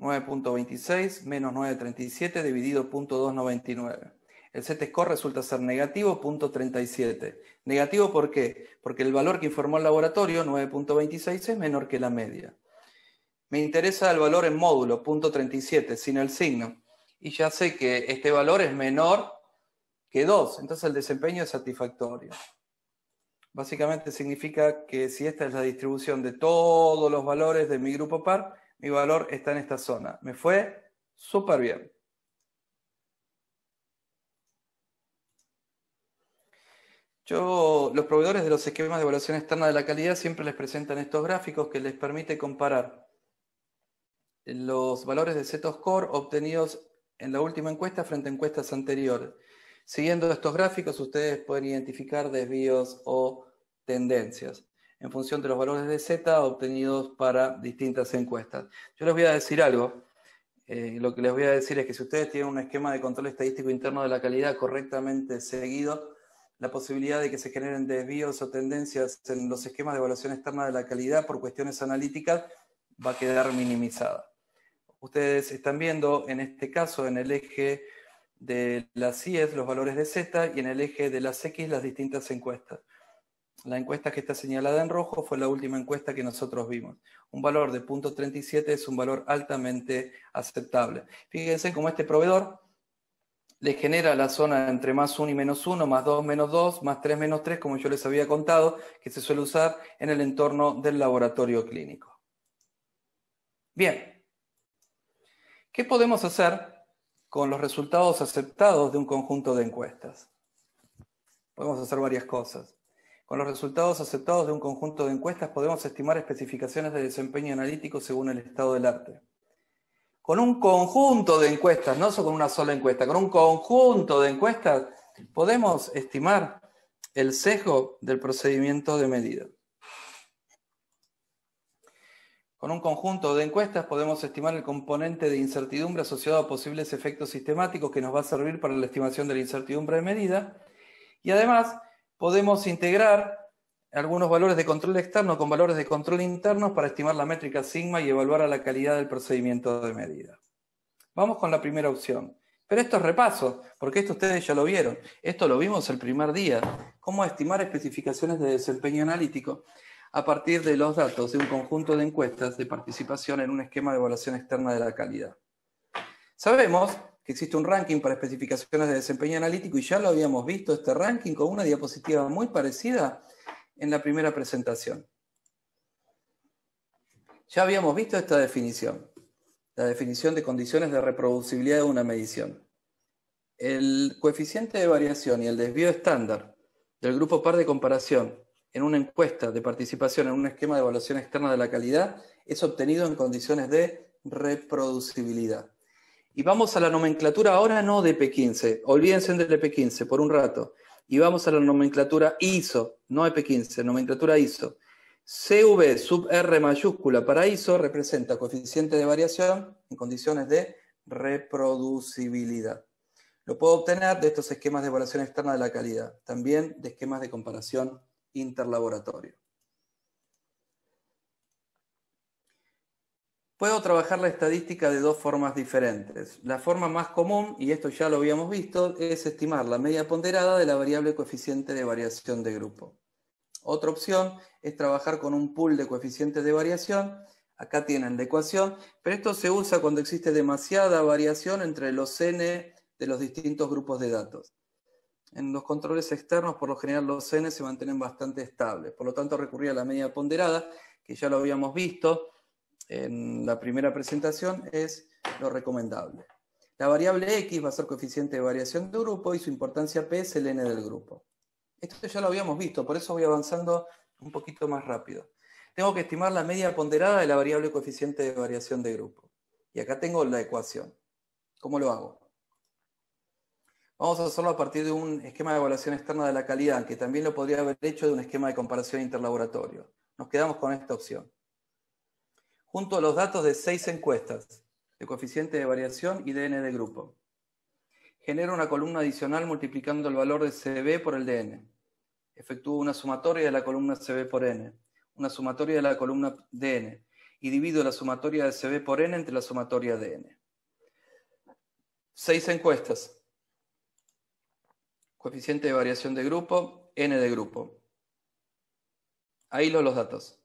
9.26 menos 9.37 dividido 0.299 el Z-score resulta ser negativo, punto 37. Negativo, ¿por qué? Porque el valor que informó el laboratorio, 9.26, es menor que la media. Me interesa el valor en módulo, punto 37, sin el signo. Y ya sé que este valor es menor que 2, entonces el desempeño es satisfactorio. Básicamente significa que si esta es la distribución de todos los valores de mi grupo par, mi valor está en esta zona. Me fue súper bien. los proveedores de los esquemas de evaluación externa de la calidad siempre les presentan estos gráficos que les permite comparar los valores de Z-score obtenidos en la última encuesta frente a encuestas anteriores. Siguiendo estos gráficos, ustedes pueden identificar desvíos o tendencias en función de los valores de Z obtenidos para distintas encuestas. Yo les voy a decir algo. Eh, lo que les voy a decir es que si ustedes tienen un esquema de control estadístico interno de la calidad correctamente seguido, la posibilidad de que se generen desvíos o tendencias en los esquemas de evaluación externa de la calidad por cuestiones analíticas va a quedar minimizada. Ustedes están viendo en este caso en el eje de las IES los valores de Z y en el eje de las X las distintas encuestas. La encuesta que está señalada en rojo fue la última encuesta que nosotros vimos. Un valor de 0.37 es un valor altamente aceptable. Fíjense cómo este proveedor le genera la zona entre más 1 y menos 1, más 2, menos 2, más 3, menos 3, como yo les había contado, que se suele usar en el entorno del laboratorio clínico. Bien, ¿qué podemos hacer con los resultados aceptados de un conjunto de encuestas? Podemos hacer varias cosas. Con los resultados aceptados de un conjunto de encuestas podemos estimar especificaciones de desempeño analítico según el estado del arte con un conjunto de encuestas, no solo con una sola encuesta, con un conjunto de encuestas, podemos estimar el sesgo del procedimiento de medida. Con un conjunto de encuestas podemos estimar el componente de incertidumbre asociado a posibles efectos sistemáticos que nos va a servir para la estimación de la incertidumbre de medida. Y además podemos integrar algunos valores de control externo con valores de control internos para estimar la métrica sigma y evaluar a la calidad del procedimiento de medida. Vamos con la primera opción. Pero esto es repaso, porque esto ustedes ya lo vieron. Esto lo vimos el primer día. Cómo estimar especificaciones de desempeño analítico a partir de los datos de un conjunto de encuestas de participación en un esquema de evaluación externa de la calidad. Sabemos que existe un ranking para especificaciones de desempeño analítico y ya lo habíamos visto este ranking con una diapositiva muy parecida en la primera presentación. Ya habíamos visto esta definición, la definición de condiciones de reproducibilidad de una medición. El coeficiente de variación y el desvío estándar del grupo par de comparación en una encuesta de participación en un esquema de evaluación externa de la calidad es obtenido en condiciones de reproducibilidad. Y vamos a la nomenclatura ahora no de P15, olvídense del P15 por un rato, y vamos a la nomenclatura ISO, no EP15, nomenclatura ISO. CV sub R mayúscula para ISO representa coeficiente de variación en condiciones de reproducibilidad. Lo puedo obtener de estos esquemas de evaluación externa de la calidad, también de esquemas de comparación interlaboratorio. Puedo trabajar la estadística de dos formas diferentes. La forma más común, y esto ya lo habíamos visto, es estimar la media ponderada de la variable coeficiente de variación de grupo. Otra opción es trabajar con un pool de coeficientes de variación. Acá tienen la ecuación, pero esto se usa cuando existe demasiada variación entre los n de los distintos grupos de datos. En los controles externos, por lo general, los n se mantienen bastante estables. Por lo tanto, recurría a la media ponderada, que ya lo habíamos visto, en la primera presentación es lo recomendable. La variable X va a ser coeficiente de variación de grupo y su importancia P es el N del grupo. Esto ya lo habíamos visto, por eso voy avanzando un poquito más rápido. Tengo que estimar la media ponderada de la variable coeficiente de variación de grupo. Y acá tengo la ecuación. ¿Cómo lo hago? Vamos a hacerlo a partir de un esquema de evaluación externa de la calidad, que también lo podría haber hecho de un esquema de comparación interlaboratorio. Nos quedamos con esta opción junto a los datos de seis encuestas de coeficiente de variación y DN de grupo. Genero una columna adicional multiplicando el valor de CB por el DN. Efectúo una sumatoria de la columna CB por N, una sumatoria de la columna DN, y divido la sumatoria de CB por N entre la sumatoria de N. Seis encuestas. Coeficiente de variación de grupo, N de grupo. Ahí los, los datos.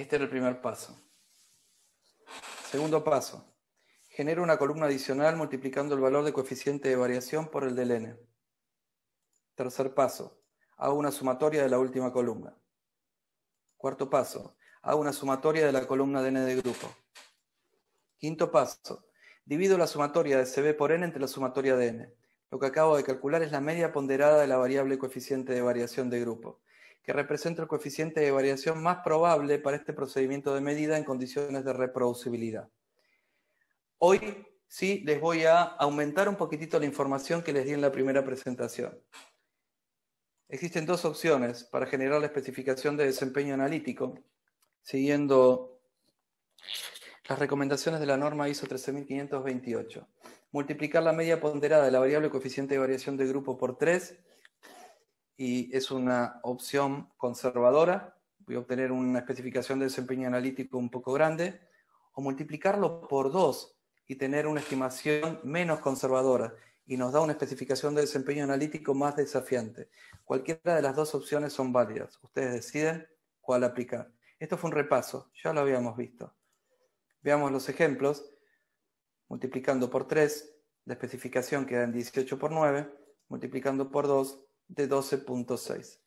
Este era el primer paso. Segundo paso. Genero una columna adicional multiplicando el valor de coeficiente de variación por el del n. Tercer paso. Hago una sumatoria de la última columna. Cuarto paso. Hago una sumatoria de la columna de n de grupo. Quinto paso. Divido la sumatoria de CB por n entre la sumatoria de n. Lo que acabo de calcular es la media ponderada de la variable coeficiente de variación de grupo que representa el coeficiente de variación más probable para este procedimiento de medida en condiciones de reproducibilidad. Hoy sí les voy a aumentar un poquitito la información que les di en la primera presentación. Existen dos opciones para generar la especificación de desempeño analítico, siguiendo las recomendaciones de la norma ISO 13528. Multiplicar la media ponderada de la variable coeficiente de variación de grupo por 3 y es una opción conservadora, voy a obtener una especificación de desempeño analítico un poco grande, o multiplicarlo por 2 y tener una estimación menos conservadora y nos da una especificación de desempeño analítico más desafiante. Cualquiera de las dos opciones son válidas. Ustedes deciden cuál aplicar. Esto fue un repaso, ya lo habíamos visto. Veamos los ejemplos. Multiplicando por 3, la especificación queda en 18 por 9. Multiplicando por 2, de 12.6.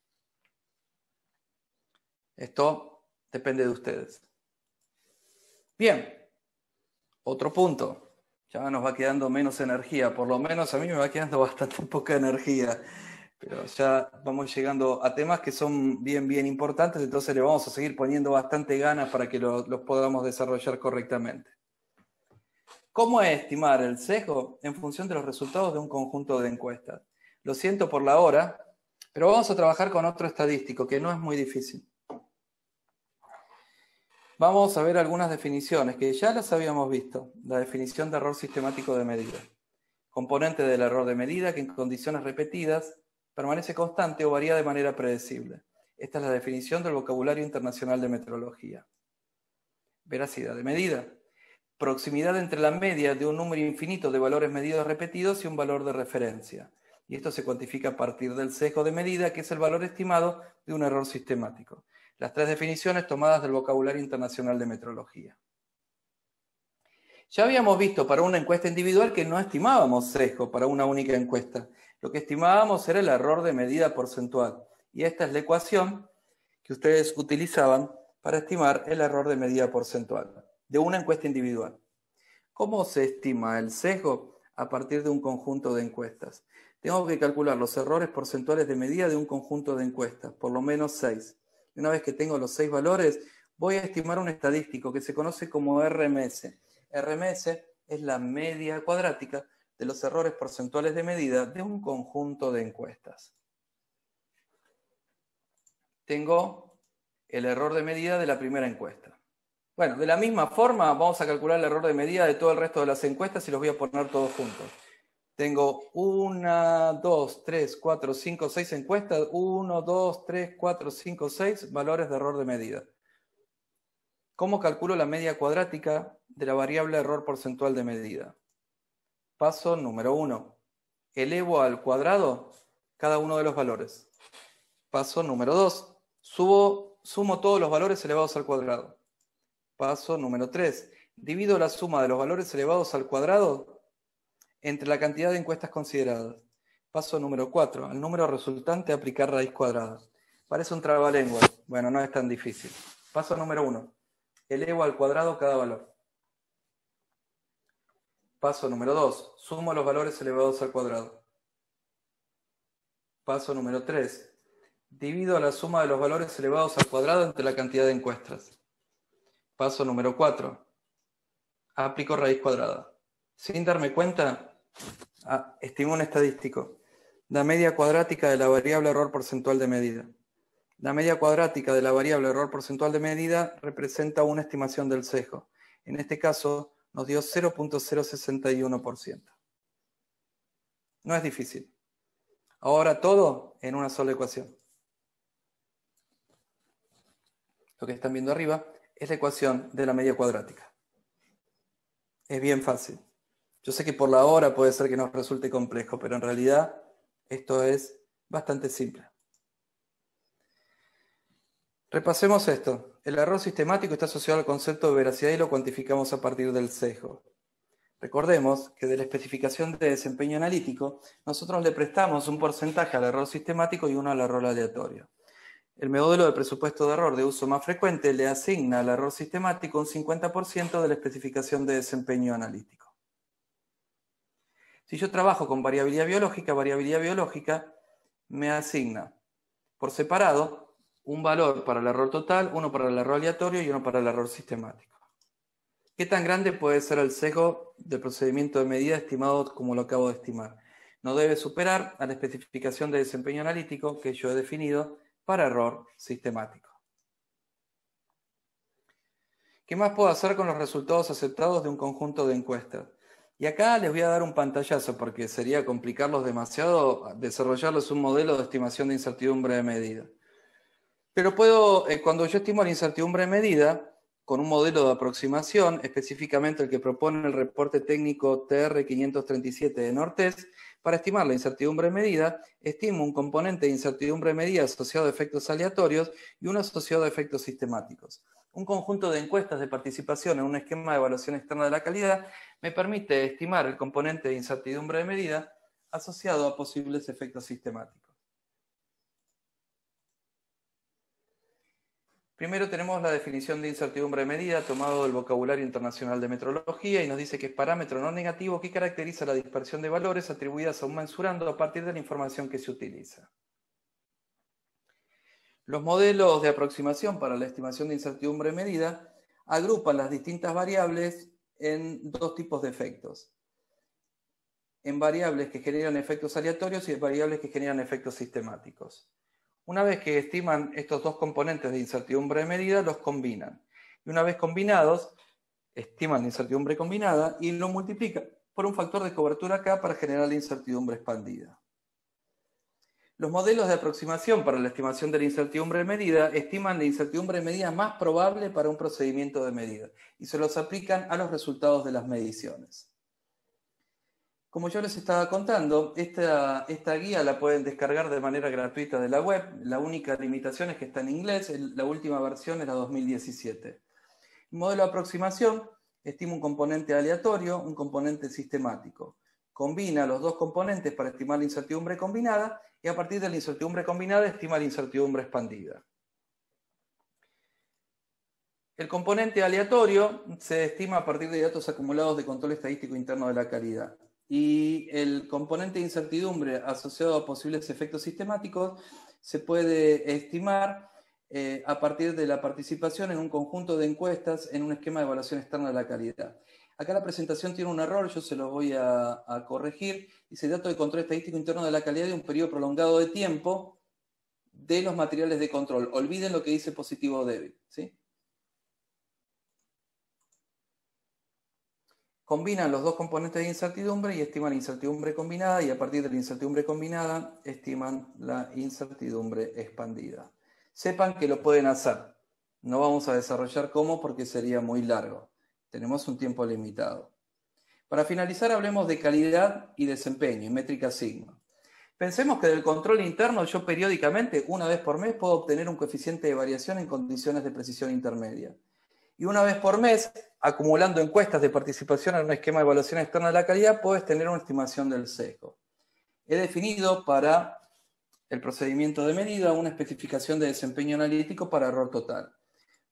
Esto depende de ustedes. Bien, otro punto. Ya nos va quedando menos energía, por lo menos a mí me va quedando bastante poca energía, pero ya vamos llegando a temas que son bien, bien importantes, entonces le vamos a seguir poniendo bastante ganas para que los podamos desarrollar correctamente. ¿Cómo estimar el sesgo en función de los resultados de un conjunto de encuestas? Lo siento por la hora, pero vamos a trabajar con otro estadístico que no es muy difícil. Vamos a ver algunas definiciones que ya las habíamos visto. La definición de error sistemático de medida. Componente del error de medida que en condiciones repetidas permanece constante o varía de manera predecible. Esta es la definición del vocabulario internacional de metrología. Veracidad de medida. Proximidad entre la media de un número infinito de valores medidos repetidos y un valor de referencia y esto se cuantifica a partir del sesgo de medida, que es el valor estimado de un error sistemático. Las tres definiciones tomadas del vocabulario internacional de metrología. Ya habíamos visto para una encuesta individual que no estimábamos sesgo para una única encuesta. Lo que estimábamos era el error de medida porcentual. Y esta es la ecuación que ustedes utilizaban para estimar el error de medida porcentual de una encuesta individual. ¿Cómo se estima el sesgo? A partir de un conjunto de encuestas. Tengo que calcular los errores porcentuales de medida de un conjunto de encuestas, por lo menos seis. Una vez que tengo los seis valores, voy a estimar un estadístico que se conoce como RMS. RMS es la media cuadrática de los errores porcentuales de medida de un conjunto de encuestas. Tengo el error de medida de la primera encuesta. Bueno, de la misma forma vamos a calcular el error de medida de todo el resto de las encuestas y los voy a poner todos juntos. Tengo 1, 2, 3, 4, 5, 6 encuestas, 1, 2, 3, 4, 5, 6 valores de error de medida. ¿Cómo calculo la media cuadrática de la variable error porcentual de medida? Paso número 1. Elevo al cuadrado cada uno de los valores. Paso número 2. Sumo todos los valores elevados al cuadrado. Paso número 3. Divido la suma de los valores elevados al cuadrado entre la cantidad de encuestas consideradas. Paso número 4. Al número resultante aplicar raíz cuadrada. Parece un trabalenguas. Bueno, no es tan difícil. Paso número 1. Elevo al cuadrado cada valor. Paso número 2. Sumo los valores elevados al cuadrado. Paso número 3. Divido la suma de los valores elevados al cuadrado entre la cantidad de encuestas. Paso número 4. Aplico raíz cuadrada. Sin darme cuenta, Ah, un estadístico. La media cuadrática de la variable error porcentual de medida. La media cuadrática de la variable error porcentual de medida representa una estimación del sesgo. En este caso, nos dio 0.061%. No es difícil. Ahora todo en una sola ecuación. Lo que están viendo arriba es la ecuación de la media cuadrática. Es bien fácil. Yo sé que por la hora puede ser que nos resulte complejo, pero en realidad esto es bastante simple. Repasemos esto. El error sistemático está asociado al concepto de veracidad y lo cuantificamos a partir del sesgo. Recordemos que de la especificación de desempeño analítico, nosotros le prestamos un porcentaje al error sistemático y uno al error aleatorio. El modelo de presupuesto de error de uso más frecuente le asigna al error sistemático un 50% de la especificación de desempeño analítico. Si yo trabajo con variabilidad biológica, variabilidad biológica me asigna por separado un valor para el error total, uno para el error aleatorio y uno para el error sistemático. ¿Qué tan grande puede ser el sesgo del procedimiento de medida estimado como lo acabo de estimar? No debe superar a la especificación de desempeño analítico que yo he definido para error sistemático. ¿Qué más puedo hacer con los resultados aceptados de un conjunto de encuestas? Y acá les voy a dar un pantallazo porque sería complicarlos demasiado desarrollarles un modelo de estimación de incertidumbre de medida. Pero puedo, eh, cuando yo estimo la incertidumbre de medida, con un modelo de aproximación, específicamente el que propone el reporte técnico TR537 de Nortes, para estimar la incertidumbre de medida, estimo un componente de incertidumbre de medida asociado a efectos aleatorios y uno asociado a efectos sistemáticos un conjunto de encuestas de participación en un esquema de evaluación externa de la calidad me permite estimar el componente de incertidumbre de medida asociado a posibles efectos sistemáticos. Primero tenemos la definición de incertidumbre de medida tomado del vocabulario internacional de metrología y nos dice que es parámetro no negativo que caracteriza la dispersión de valores atribuidas a un mensurando a partir de la información que se utiliza. Los modelos de aproximación para la estimación de incertidumbre medida agrupan las distintas variables en dos tipos de efectos. En variables que generan efectos aleatorios y en variables que generan efectos sistemáticos. Una vez que estiman estos dos componentes de incertidumbre de medida, los combinan. Y una vez combinados, estiman la incertidumbre combinada y lo multiplican por un factor de cobertura K para generar la incertidumbre expandida. Los modelos de aproximación para la estimación de la incertidumbre de medida estiman la incertidumbre de medida más probable para un procedimiento de medida y se los aplican a los resultados de las mediciones. Como yo les estaba contando, esta, guía la pueden descargar de manera gratuita de la web. La única limitación es que está en inglés, la última versión es la 2017. El modelo de aproximación estima un componente aleatorio, un componente sistemático. Combina los dos componentes para estimar la incertidumbre combinada y a partir de la incertidumbre combinada estima la incertidumbre expandida. El componente aleatorio se estima a partir de datos acumulados de control estadístico interno de la calidad. Y el componente de incertidumbre asociado a posibles efectos sistemáticos se puede estimar eh, a partir de la participación en un conjunto de encuestas en un esquema de evaluación externa de la calidad. Acá la presentación tiene un error, yo se lo voy a, corregir. Dice dato de control estadístico interno de la calidad de un periodo prolongado de tiempo de los materiales de control. Olviden lo que dice positivo o débil. Combinan los dos componentes de incertidumbre y estiman la incertidumbre combinada y a partir de la incertidumbre combinada estiman la incertidumbre expandida. Sepan que lo pueden hacer. No vamos a desarrollar cómo porque sería muy largo. Tenemos un tiempo limitado. Para finalizar, hablemos de calidad y desempeño, y métrica sigma. Pensemos que del control interno yo periódicamente, una vez por mes, puedo obtener un coeficiente de variación en condiciones de precisión intermedia. Y una vez por mes, acumulando encuestas de participación en un esquema de evaluación externa de la calidad, puedes tener una estimación del sesgo. He definido para el procedimiento de medida una especificación de desempeño analítico para error total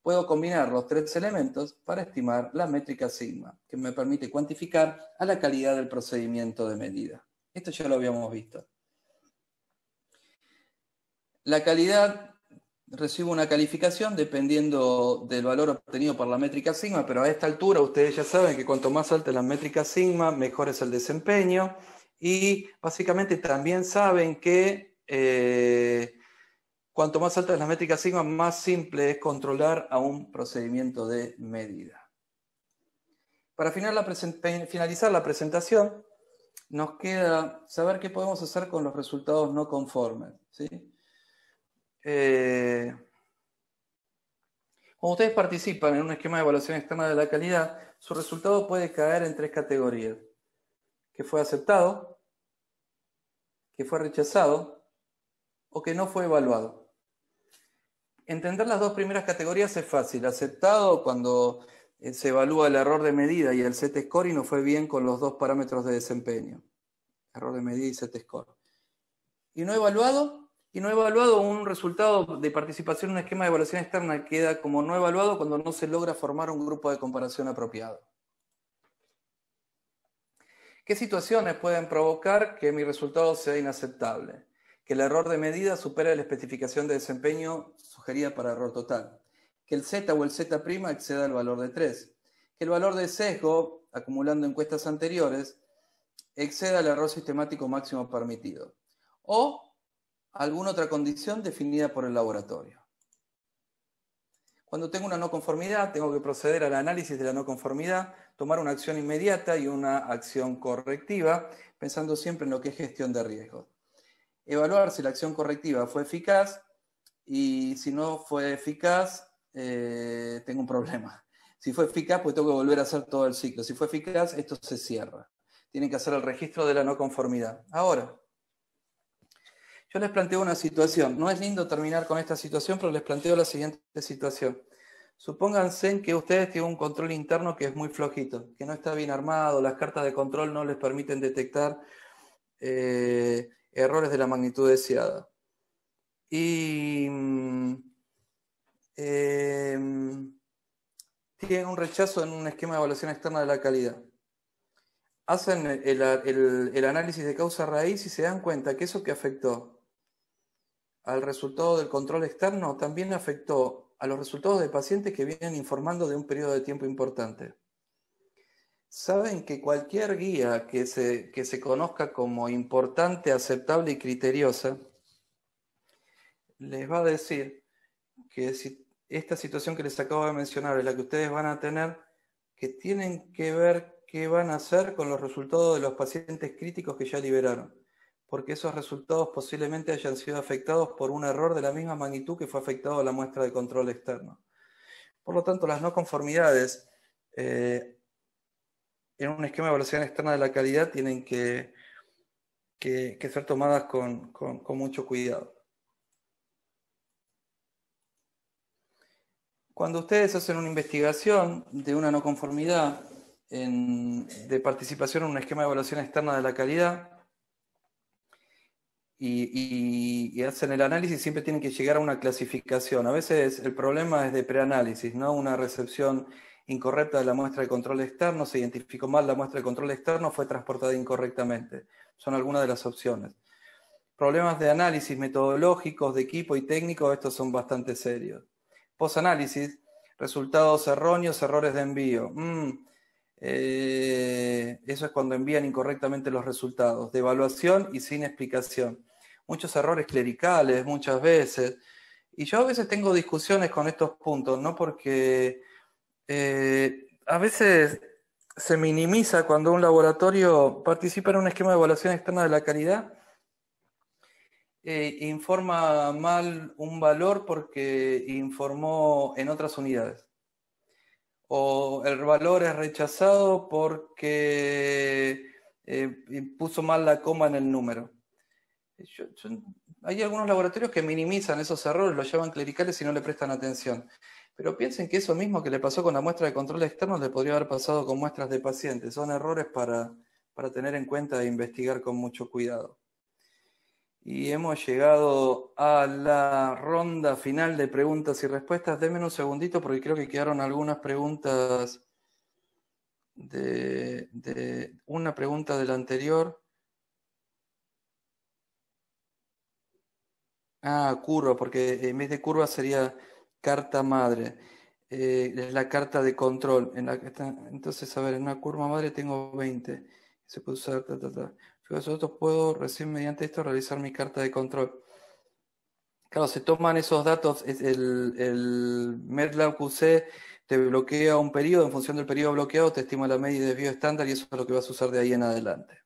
puedo combinar los tres elementos para estimar la métrica sigma, que me permite cuantificar a la calidad del procedimiento de medida. Esto ya lo habíamos visto. La calidad recibe una calificación dependiendo del valor obtenido por la métrica sigma, pero a esta altura ustedes ya saben que cuanto más alta la métrica sigma, mejor es el desempeño. Y básicamente también saben que eh, Cuanto más alta es la métrica sigma, más simple es controlar a un procedimiento de medida. Para finalizar la presentación, nos queda saber qué podemos hacer con los resultados no conformes. ¿sí? Eh, cuando ustedes participan en un esquema de evaluación externa de la calidad, su resultado puede caer en tres categorías. Que fue aceptado, que fue rechazado o que no fue evaluado entender las dos primeras categorías es fácil. Aceptado cuando eh, se evalúa el error de medida y el set score y no fue bien con los dos parámetros de desempeño. Error de medida y set score Y no evaluado, y no evaluado un resultado de participación en un esquema de evaluación externa queda como no evaluado cuando no se logra formar un grupo de comparación apropiado. ¿Qué situaciones pueden provocar que mi resultado sea inaceptable? que el error de medida supera la especificación de desempeño sugerida para error total, que el Z o el Z' exceda el valor de 3, que el valor de sesgo, acumulando encuestas anteriores, exceda el error sistemático máximo permitido, o alguna otra condición definida por el laboratorio. Cuando tengo una no conformidad, tengo que proceder al análisis de la no conformidad, tomar una acción inmediata y una acción correctiva, pensando siempre en lo que es gestión de riesgos evaluar si la acción correctiva fue eficaz y si no fue eficaz, eh, tengo un problema. Si fue eficaz, pues tengo que volver a hacer todo el ciclo. Si fue eficaz, esto se cierra. Tienen que hacer el registro de la no conformidad. Ahora, yo les planteo una situación. No es lindo terminar con esta situación, pero les planteo la siguiente situación. Supónganse que ustedes tienen un control interno que es muy flojito, que no está bien armado, las cartas de control no les permiten detectar eh, errores de la magnitud deseada. Y mm, em, tienen un rechazo en un esquema de evaluación externa de la calidad. Hacen el, el análisis de causa raíz y se dan cuenta que eso que afectó al resultado del control externo también afectó a los resultados de pacientes que vienen informando de un periodo de tiempo importante. Saben que cualquier guía que se, conozca como importante, aceptable y criteriosa, les va a decir que esta situación que les acabo de mencionar es la que ustedes van a tener, que tienen que ver qué van a hacer con los resultados de los pacientes críticos que ya liberaron, porque esos resultados posiblemente hayan sido afectados por un error de la misma magnitud que fue afectado a la muestra de control externo. Por lo tanto, las no conformidades... Eh, en un esquema de evaluación externa de la calidad tienen que, ser tomadas con, mucho cuidado. Cuando ustedes hacen una investigación de una no conformidad de participación en un esquema de evaluación externa de la calidad, y, y, hacen el análisis, siempre tienen que llegar a una clasificación. A veces el problema es de preanálisis, ¿no? Una recepción incorrecta de la muestra de control externo, se identificó mal la muestra de control externo, fue transportada incorrectamente. Son algunas de las opciones. Problemas de análisis metodológicos, de equipo y técnico, estos son bastante serios. Post-análisis, resultados erróneos, errores de envío. Mm, eh, eso es cuando envían incorrectamente los resultados, de evaluación y sin explicación. Muchos errores clericales muchas veces. Y yo a veces tengo discusiones con estos puntos, no porque eh, a veces se minimiza cuando un laboratorio participa en un esquema de evaluación externa de la calidad e informa mal un valor porque informó en otras unidades. O el valor es rechazado porque eh, puso mal la coma en el número. hay algunos laboratorios que minimizan esos errores, los llaman clericales y no le prestan atención. Pero piensen que eso mismo que le pasó con la muestra de control externo le podría haber pasado con muestras de pacientes. Son errores para, para tener en cuenta e investigar con mucho cuidado. Y hemos llegado a la ronda final de preguntas y respuestas. Denme un segundito porque creo que quedaron algunas preguntas de, una pregunta de la anterior. Ah, curva, porque en vez de curva sería carta madre. Eh, es la carta de control. En la que entonces, a ver, en una curva madre tengo 20. Se puede usar, Yo puedo recién mediante esto realizar mi carta de control. Claro, se toman esos datos, el, el QC te bloquea un periodo, en función del periodo bloqueado te estima la media y desvío estándar y eso es lo que vas a usar de ahí en adelante.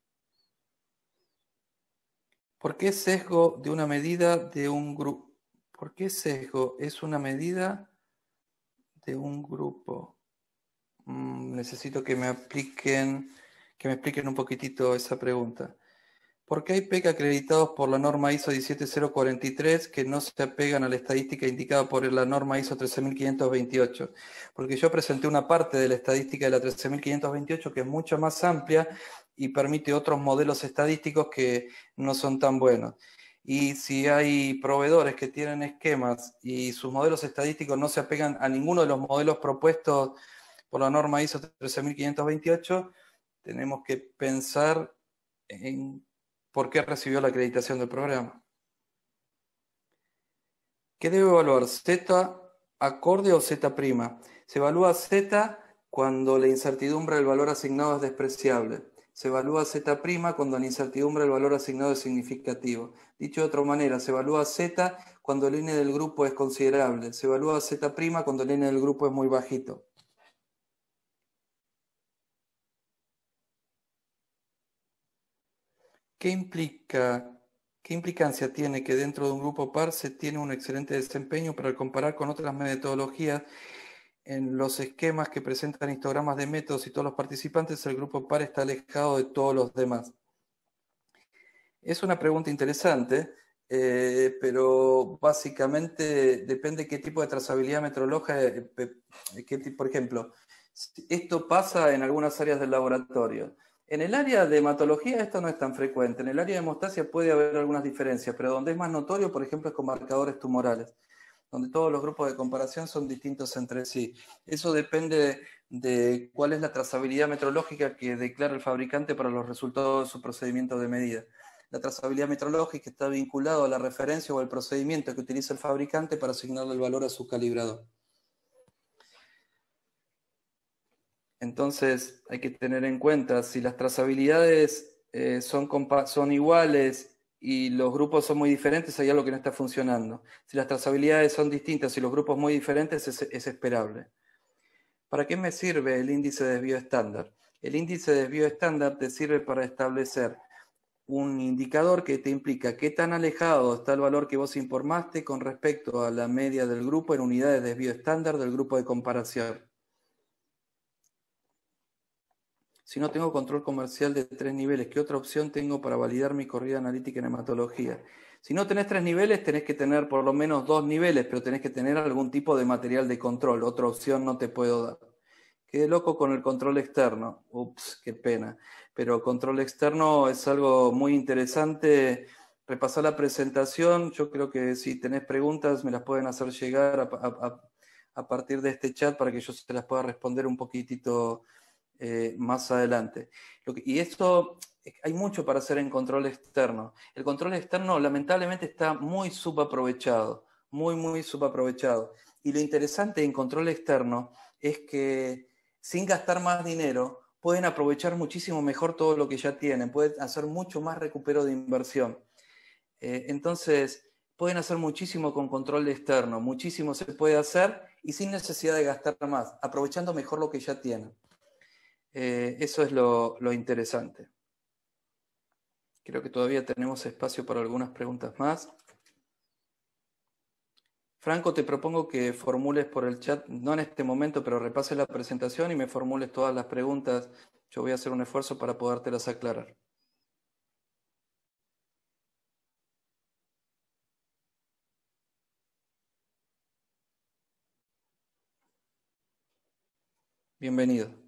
¿Por qué sesgo de una medida de un grupo? ¿Por qué sesgo es una medida de un grupo. Mm, necesito que me apliquen, que me expliquen un poquitito esa pregunta. ¿Por qué hay PEC acreditados por la norma ISO 17043 que no se apegan a la estadística indicada por la norma ISO 13528? Porque yo presenté una parte de la estadística de la 13528 que es mucho más amplia y permite otros modelos estadísticos que no son tan buenos. Y si hay proveedores que tienen esquemas y sus modelos estadísticos no se apegan a ninguno de los modelos propuestos por la norma ISO 13528, tenemos que pensar en por qué recibió la acreditación del programa. ¿Qué debe evaluar? ¿Z acorde o Z prima? Se evalúa Z cuando la incertidumbre del valor asignado es despreciable se evalúa Z' cuando la incertidumbre el valor asignado es significativo. Dicho de otra manera, se evalúa Z cuando el N del grupo es considerable. Se evalúa Z' cuando el N del grupo es muy bajito. ¿Qué implica? ¿Qué implicancia tiene que dentro de un grupo par se tiene un excelente desempeño para comparar con otras metodologías en los esquemas que presentan histogramas de métodos y todos los participantes, el grupo par está alejado de todos los demás. Es una pregunta interesante, eh, pero básicamente depende qué tipo de trazabilidad metrológica, eh, por ejemplo, esto pasa en algunas áreas del laboratorio. En el área de hematología esto no es tan frecuente, en el área de hemostasia puede haber algunas diferencias, pero donde es más notorio, por ejemplo, es con marcadores tumorales donde todos los grupos de comparación son distintos entre sí. Eso depende de cuál es la trazabilidad metrológica que declara el fabricante para los resultados de su procedimiento de medida. La trazabilidad metrológica está vinculada a la referencia o al procedimiento que utiliza el fabricante para asignarle el valor a su calibrador. Entonces hay que tener en cuenta si las trazabilidades eh, son, son iguales y los grupos son muy diferentes, hay algo que no está funcionando. Si las trazabilidades son distintas y los grupos muy diferentes, es, esperable. ¿Para qué me sirve el índice de desvío estándar? El índice de desvío estándar te sirve para establecer un indicador que te implica qué tan alejado está el valor que vos informaste con respecto a la media del grupo en unidades de desvío estándar del grupo de comparación. Si no tengo control comercial de tres niveles, ¿qué otra opción tengo para validar mi corrida analítica en hematología? Si no tenés tres niveles, tenés que tener por lo menos dos niveles, pero tenés que tener algún tipo de material de control. Otra opción no te puedo dar. Qué loco con el control externo. Ups, qué pena. Pero control externo es algo muy interesante. Repasar la presentación. Yo creo que si tenés preguntas, me las pueden hacer llegar a, a partir de este chat para que yo se las pueda responder un poquitito eh, más adelante. y esto, hay mucho para hacer en control externo. El control externo lamentablemente está muy subaprovechado, muy, muy subaprovechado. Y lo interesante en control externo es que sin gastar más dinero, pueden aprovechar muchísimo mejor todo lo que ya tienen, pueden hacer mucho más recupero de inversión. Eh, entonces, pueden hacer muchísimo con control externo, muchísimo se puede hacer y sin necesidad de gastar más, aprovechando mejor lo que ya tienen. Eh, eso es lo, lo interesante. Creo que todavía tenemos espacio para algunas preguntas más. Franco, te propongo que formules por el chat, no en este momento, pero repases la presentación y me formules todas las preguntas. Yo voy a hacer un esfuerzo para podértelas aclarar. Bienvenido.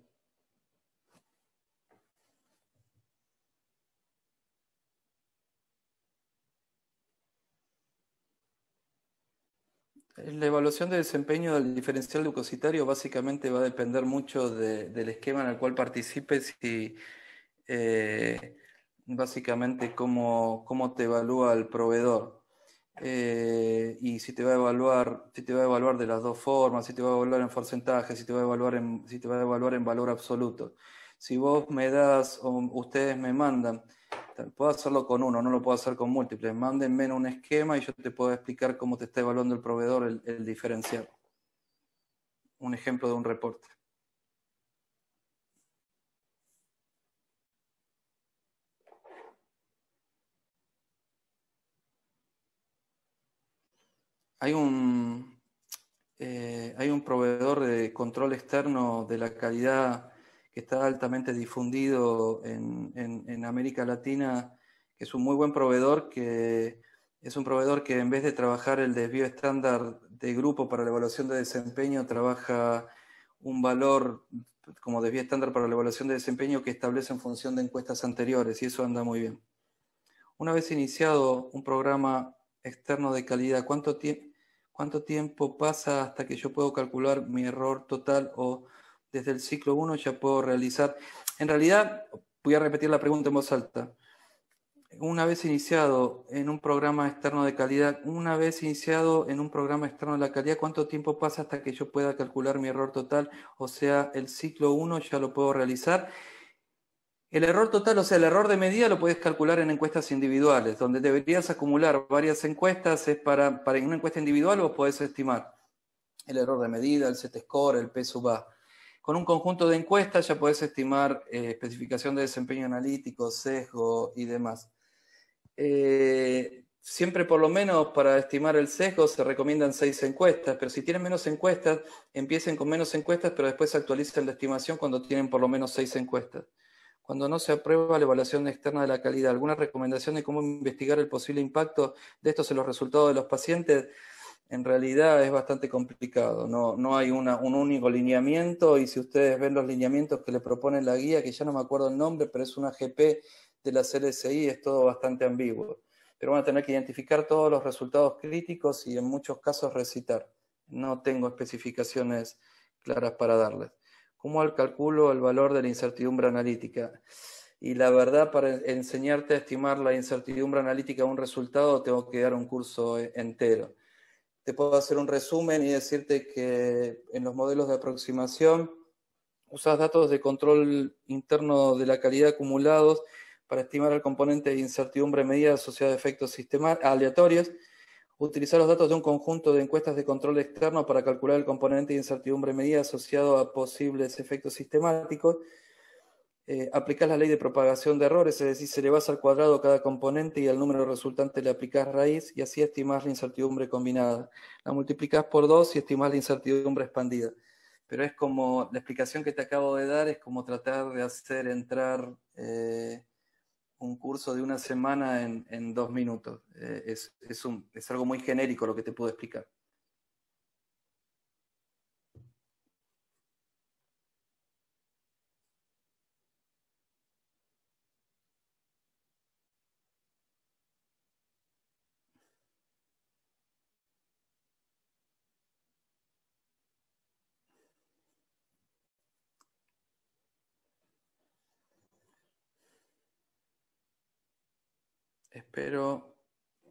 la evaluación de desempeño del diferencial ducositario básicamente va a depender mucho del esquema en el cual participes y eh, básicamente cómo, te evalúa el proveedor. Eh, y si te va a evaluar, si te va a evaluar de las dos formas, si te va a evaluar en porcentaje, si te va a evaluar en valor absoluto. Si vos me das o ustedes me mandan Puedo hacerlo con uno, no lo puedo hacer con múltiples. Mándenme un esquema y yo te puedo explicar cómo te está evaluando el proveedor el, diferenciado diferencial. Un ejemplo de un reporte. Hay un, eh, hay un proveedor de control externo de la calidad que está altamente difundido en, América Latina, que es un muy buen proveedor, que es un proveedor que en vez de trabajar el desvío estándar de grupo para la evaluación de desempeño, trabaja un valor como desvío estándar para la evaluación de desempeño que establece en función de encuestas anteriores, y eso anda muy bien. Una vez iniciado un programa externo de calidad, ¿cuánto, ¿cuánto tiempo pasa hasta que yo puedo calcular mi error total o desde el ciclo 1 ya puedo realizar. En realidad, voy a repetir la pregunta en voz alta. Una vez iniciado en un programa externo de calidad, una vez iniciado en un programa externo de la calidad, ¿cuánto tiempo pasa hasta que yo pueda calcular mi error total? O sea, el ciclo 1 ya lo puedo realizar. El error total, o sea, el error de medida lo puedes calcular en encuestas individuales, donde deberías acumular varias encuestas, es para, para una encuesta individual vos podés estimar el error de medida, el set score, el peso va. Con un conjunto de encuestas ya podés estimar eh, especificación de desempeño analítico, sesgo y demás. Eh, siempre por lo menos para estimar el sesgo se recomiendan seis encuestas, pero si tienen menos encuestas, empiecen con menos encuestas, pero después actualicen la estimación cuando tienen por lo menos seis encuestas. Cuando no se aprueba la evaluación externa de la calidad, ¿alguna recomendación de cómo investigar el posible impacto de estos en los resultados de los pacientes? en realidad es bastante complicado. No, hay una, un único lineamiento y si ustedes ven los lineamientos que le proponen la guía, que ya no me acuerdo el nombre, pero es una GP de la CLSI, es todo bastante ambiguo. Pero van a tener que identificar todos los resultados críticos y en muchos casos recitar. No tengo especificaciones claras para darles. ¿Cómo calculo el valor de la incertidumbre analítica? Y la verdad, para enseñarte a estimar la incertidumbre analítica de un resultado, tengo que dar un curso entero te puedo hacer un resumen y decirte que en los modelos de aproximación usas datos de control interno de la calidad acumulados para estimar el componente de incertidumbre medida asociada a efectos aleatorios, utilizar los datos de un conjunto de encuestas de control externo para calcular el componente de incertidumbre medida asociado a posibles efectos sistemáticos, eh, aplicás la ley de propagación de errores, es decir, se le vas al cuadrado cada componente y al número resultante le aplicás raíz y así estimás la incertidumbre combinada. La multiplicas por dos y estimás la incertidumbre expandida. Pero es como, la explicación que te acabo de dar es como tratar de hacer entrar eh, un curso de una semana en, dos minutos. Eh, es, es algo muy genérico lo que te puedo explicar. Espero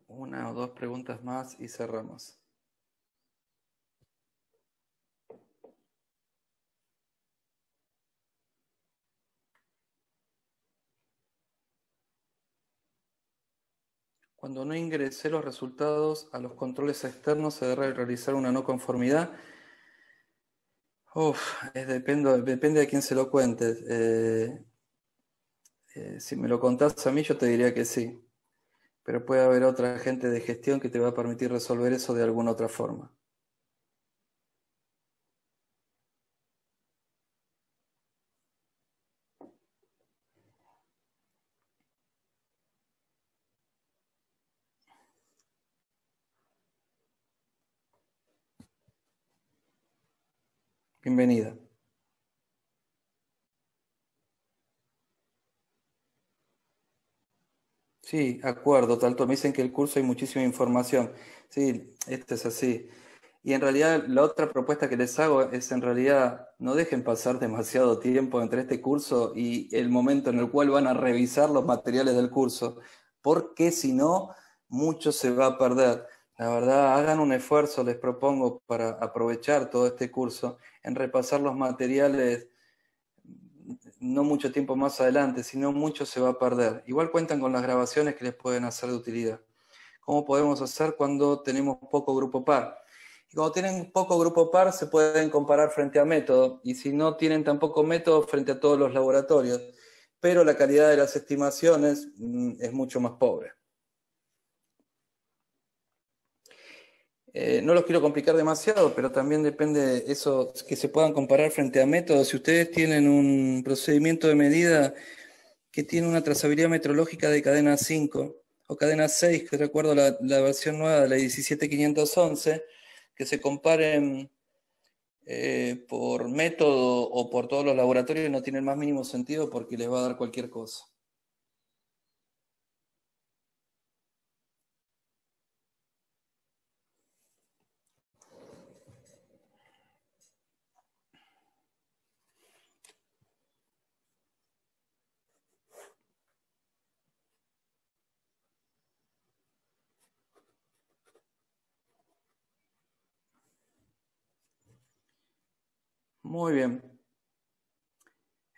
una o dos preguntas más y cerramos. Cuando no ingresé los resultados a los controles externos, se debe realizar una no conformidad. Uf, es depende de quién se lo cuente. Eh, eh, si me lo contás a mí, yo te diría que sí pero puede haber otra gente de gestión que te va a permitir resolver eso de alguna otra forma. Bienvenida. Sí, acuerdo, tanto me dicen que el curso hay muchísima información. Sí, esto es así. Y en realidad la otra propuesta que les hago es en realidad no dejen pasar demasiado tiempo entre este curso y el momento en el cual van a revisar los materiales del curso, porque si no, mucho se va a perder. La verdad, hagan un esfuerzo, les propongo, para aprovechar todo este curso en repasar los materiales no mucho tiempo más adelante, sino mucho se va a perder. Igual cuentan con las grabaciones que les pueden hacer de utilidad. ¿Cómo podemos hacer cuando tenemos poco grupo par? Y cuando tienen poco grupo par se pueden comparar frente a método y si no tienen tampoco método frente a todos los laboratorios, pero la calidad de las estimaciones mm, es mucho más pobre. Eh, no los quiero complicar demasiado, pero también depende de eso que se puedan comparar frente a métodos. Si ustedes tienen un procedimiento de medida que tiene una trazabilidad metrológica de cadena 5 o cadena 6, que recuerdo la, la versión nueva de la 17511, que se comparen eh, por método o por todos los laboratorios no tiene el más mínimo sentido porque les va a dar cualquier cosa. Muy bien.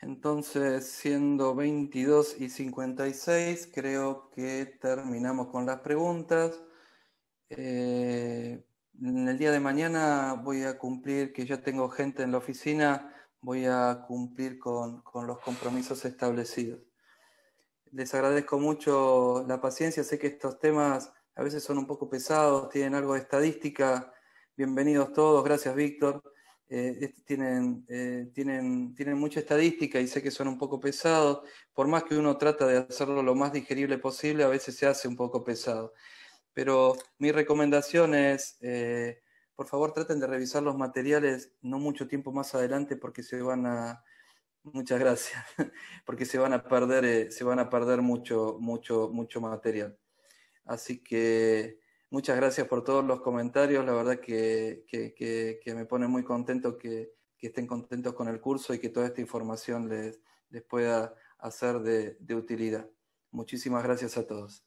Entonces, siendo 22 y 56, creo que terminamos con las preguntas. Eh, en el día de mañana voy a cumplir, que ya tengo gente en la oficina, voy a cumplir con los compromisos establecidos. Les agradezco mucho la paciencia, sé que estos temas a veces son un poco pesados, tienen algo de estadística. Bienvenidos todos, gracias Víctor. Eh, tienen, eh, tienen, tienen mucha estadística y sé que son un poco pesados. Por más que uno trata de hacerlo lo más digerible posible, a veces se hace un poco pesado. Pero mi recomendación es, eh, por favor, traten de revisar los materiales no mucho tiempo más adelante porque se van a... Muchas gracias, porque se van a perder, eh, se van a perder mucho, mucho, mucho material. Así que Muchas gracias por todos los comentarios, la verdad que, me pone muy contento que, estén contentos con el curso y que toda esta información les, les pueda hacer de utilidad. Muchísimas gracias a todos.